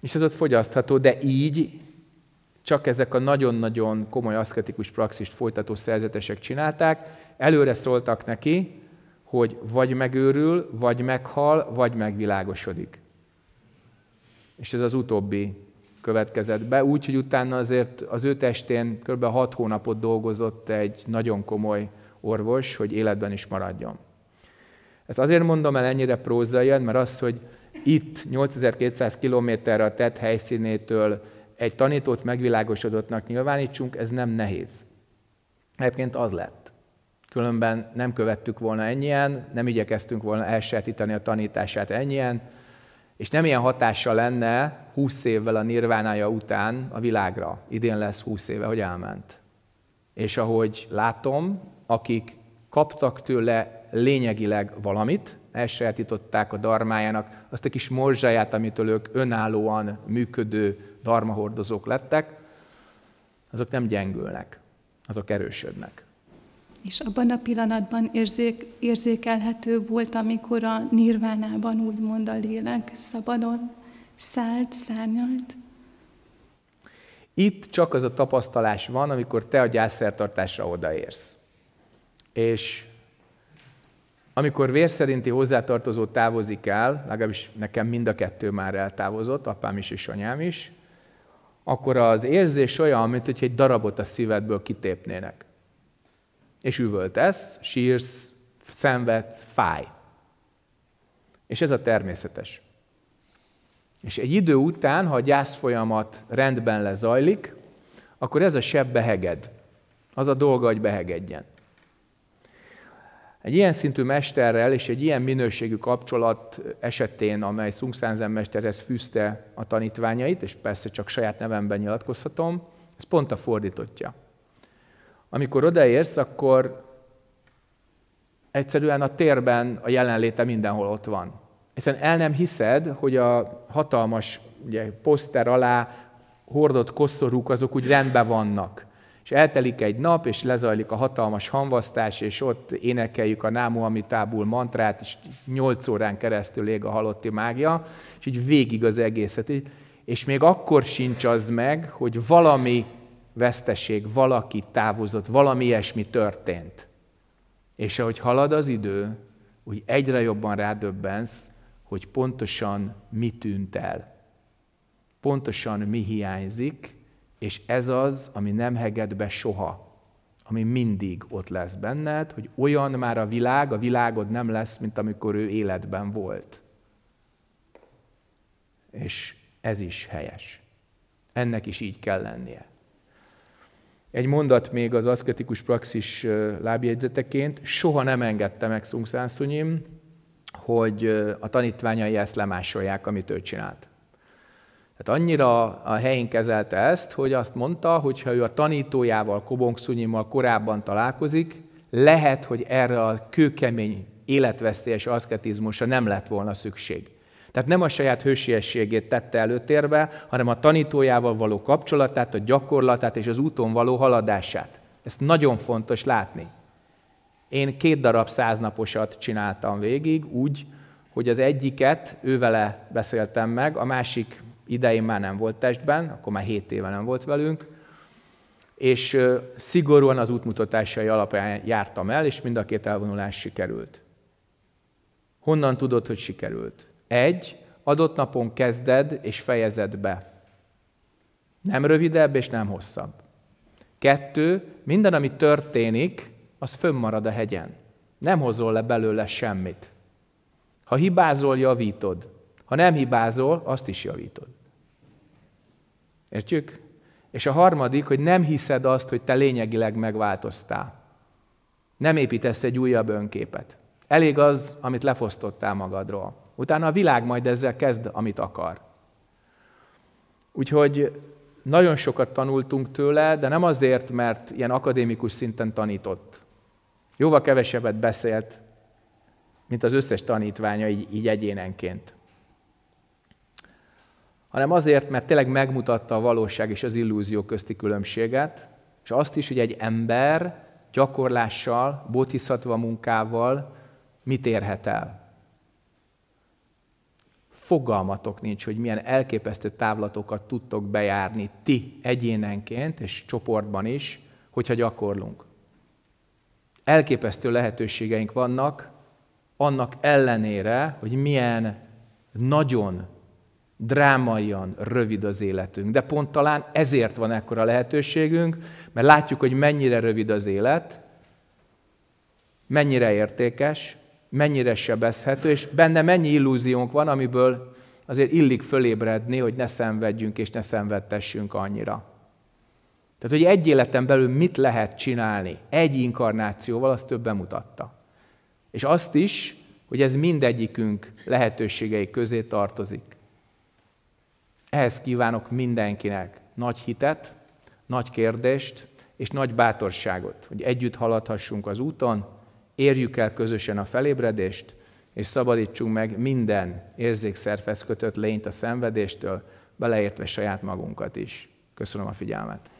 és ez ott fogyasztható, de így csak ezek a nagyon-nagyon komoly aszketikus praxist folytató szerzetesek csinálták, előre szóltak neki, hogy vagy megőrül, vagy meghal, vagy megvilágosodik. És ez az utóbbi következett be, úgyhogy utána azért az ő testén kb. 6 hónapot dolgozott egy nagyon komoly orvos, hogy életben is maradjon. Ezt azért mondom el ennyire prózaian, mert az, hogy itt 8200 kilométerre a tett helyszínétől egy tanítót megvilágosodottnak nyilvánítsunk, ez nem nehéz. Egyébként az lett. Különben nem követtük volna ennyien, nem igyekeztünk volna elsajátítani a tanítását ennyien, és nem ilyen hatása lenne 20 évvel a nirvánája után a világra. Idén lesz 20 éve, hogy elment. És ahogy látom, akik kaptak tőle lényegileg valamit, elsajátították a darmájának azt a kis morzsáját, amitől ők önállóan működő darmahordozók lettek, azok nem gyengülnek, azok erősödnek. És abban a pillanatban érzék, érzékelhető volt, amikor a nirvánában úgymond a lélek szabadon szállt, szárnyalt. Itt csak az a tapasztalás van, amikor te a gyászszertartásra odaérsz. És amikor vérszerinti hozzátartozó távozik el, legalábbis nekem mind a kettő már eltávozott, apám is és anyám is, akkor az érzés olyan, mint hogy egy darabot a szívedből kitépnének és üvöltesz, sírsz, szenvedsz, fáj. És ez a természetes. És egy idő után, ha a folyamat rendben lezajlik, akkor ez a seb beheged. Az a dolga, hogy behegedjen. Egy ilyen szintű mesterrel és egy ilyen minőségű kapcsolat esetén, amely Szungszánzen mesterhez fűzte a tanítványait, és persze csak saját nevemben nyilatkozhatom, ez pont a fordítottja. Amikor odaérsz, akkor egyszerűen a térben a jelenléte mindenhol ott van. Egyszerűen el nem hiszed, hogy a hatalmas ugye, poszter alá hordott koszorúk azok úgy rendben vannak. És eltelik egy nap, és lezajlik a hatalmas hanvasztás, és ott énekeljük a Námu Amitábul mantrát, és nyolc órán keresztül ég a halotti mágia, és így végig az egészet. És még akkor sincs az meg, hogy valami veszteség, valaki távozott, valami ilyesmi történt. És ahogy halad az idő, úgy egyre jobban rádöbbensz, hogy pontosan mi tűnt el. Pontosan mi hiányzik, és ez az, ami nem heged be soha, ami mindig ott lesz benned, hogy olyan már a világ, a világod nem lesz, mint amikor ő életben volt. És ez is helyes. Ennek is így kell lennie. Egy mondat még az aszketikus praxis lábjegyzeteként. Soha nem engedte meg Szunk Szánszonyim, hogy a tanítványai ezt lemásolják, amit ő csinált. Tehát annyira a helyén kezelte ezt, hogy azt mondta, hogy ha ő a tanítójával, Kobong Szunyimmal korábban találkozik, lehet, hogy erre a kőkemény, életveszélyes aszketizmusra nem lett volna szükség. Tehát nem a saját hősiességét tette előtérbe, hanem a tanítójával való kapcsolatát, a gyakorlatát és az úton való haladását. Ezt nagyon fontos látni. Én két darab száznaposat csináltam végig, úgy, hogy az egyiket ővele beszéltem meg, a másik idején már nem volt testben, akkor már 7 éve nem volt velünk, és szigorúan az útmutatásai alapján jártam el, és mind a két elvonulás sikerült. Honnan tudod, hogy sikerült? Egy, adott napon kezded és fejezed be. Nem rövidebb és nem hosszabb. Kettő, minden, ami történik, az fönnmarad a hegyen. Nem hozol le belőle semmit. Ha hibázol, javítod. Ha nem hibázol, azt is javítod. Értjük? És a harmadik, hogy nem hiszed azt, hogy te lényegileg megváltoztál. Nem építesz egy újabb önképet. Elég az, amit lefosztottál magadról. Utána a világ majd ezzel kezd, amit akar. Úgyhogy nagyon sokat tanultunk tőle, de nem azért, mert ilyen akadémikus szinten tanított. Jóval kevesebbet beszélt, mint az összes tanítványa így, így egyénenként. Hanem azért, mert tényleg megmutatta a valóság és az illúzió közti különbséget, és azt is, hogy egy ember gyakorlással, bótiszatva munkával mit érhet el fogalmatok nincs, hogy milyen elképesztő távlatokat tudtok bejárni ti egyénenként és csoportban is, hogyha gyakorlunk. Elképesztő lehetőségeink vannak, annak ellenére, hogy milyen nagyon drámaian rövid az életünk. De pont talán ezért van ekkora lehetőségünk, mert látjuk, hogy mennyire rövid az élet, mennyire értékes, mennyire sebezhető, és benne mennyi illúziónk van, amiből azért illik fölébredni, hogy ne szenvedjünk és ne szenvedtessünk annyira. Tehát, hogy egy életen belül mit lehet csinálni egy inkarnációval, azt több bemutatta. És azt is, hogy ez mindegyikünk lehetőségei közé tartozik. Ehhez kívánok mindenkinek nagy hitet, nagy kérdést és nagy bátorságot, hogy együtt haladhassunk az úton, érjük el közösen a felébredést, és szabadítsunk meg minden érzékszervhez kötött lényt a szenvedéstől, beleértve saját magunkat is. Köszönöm a figyelmet!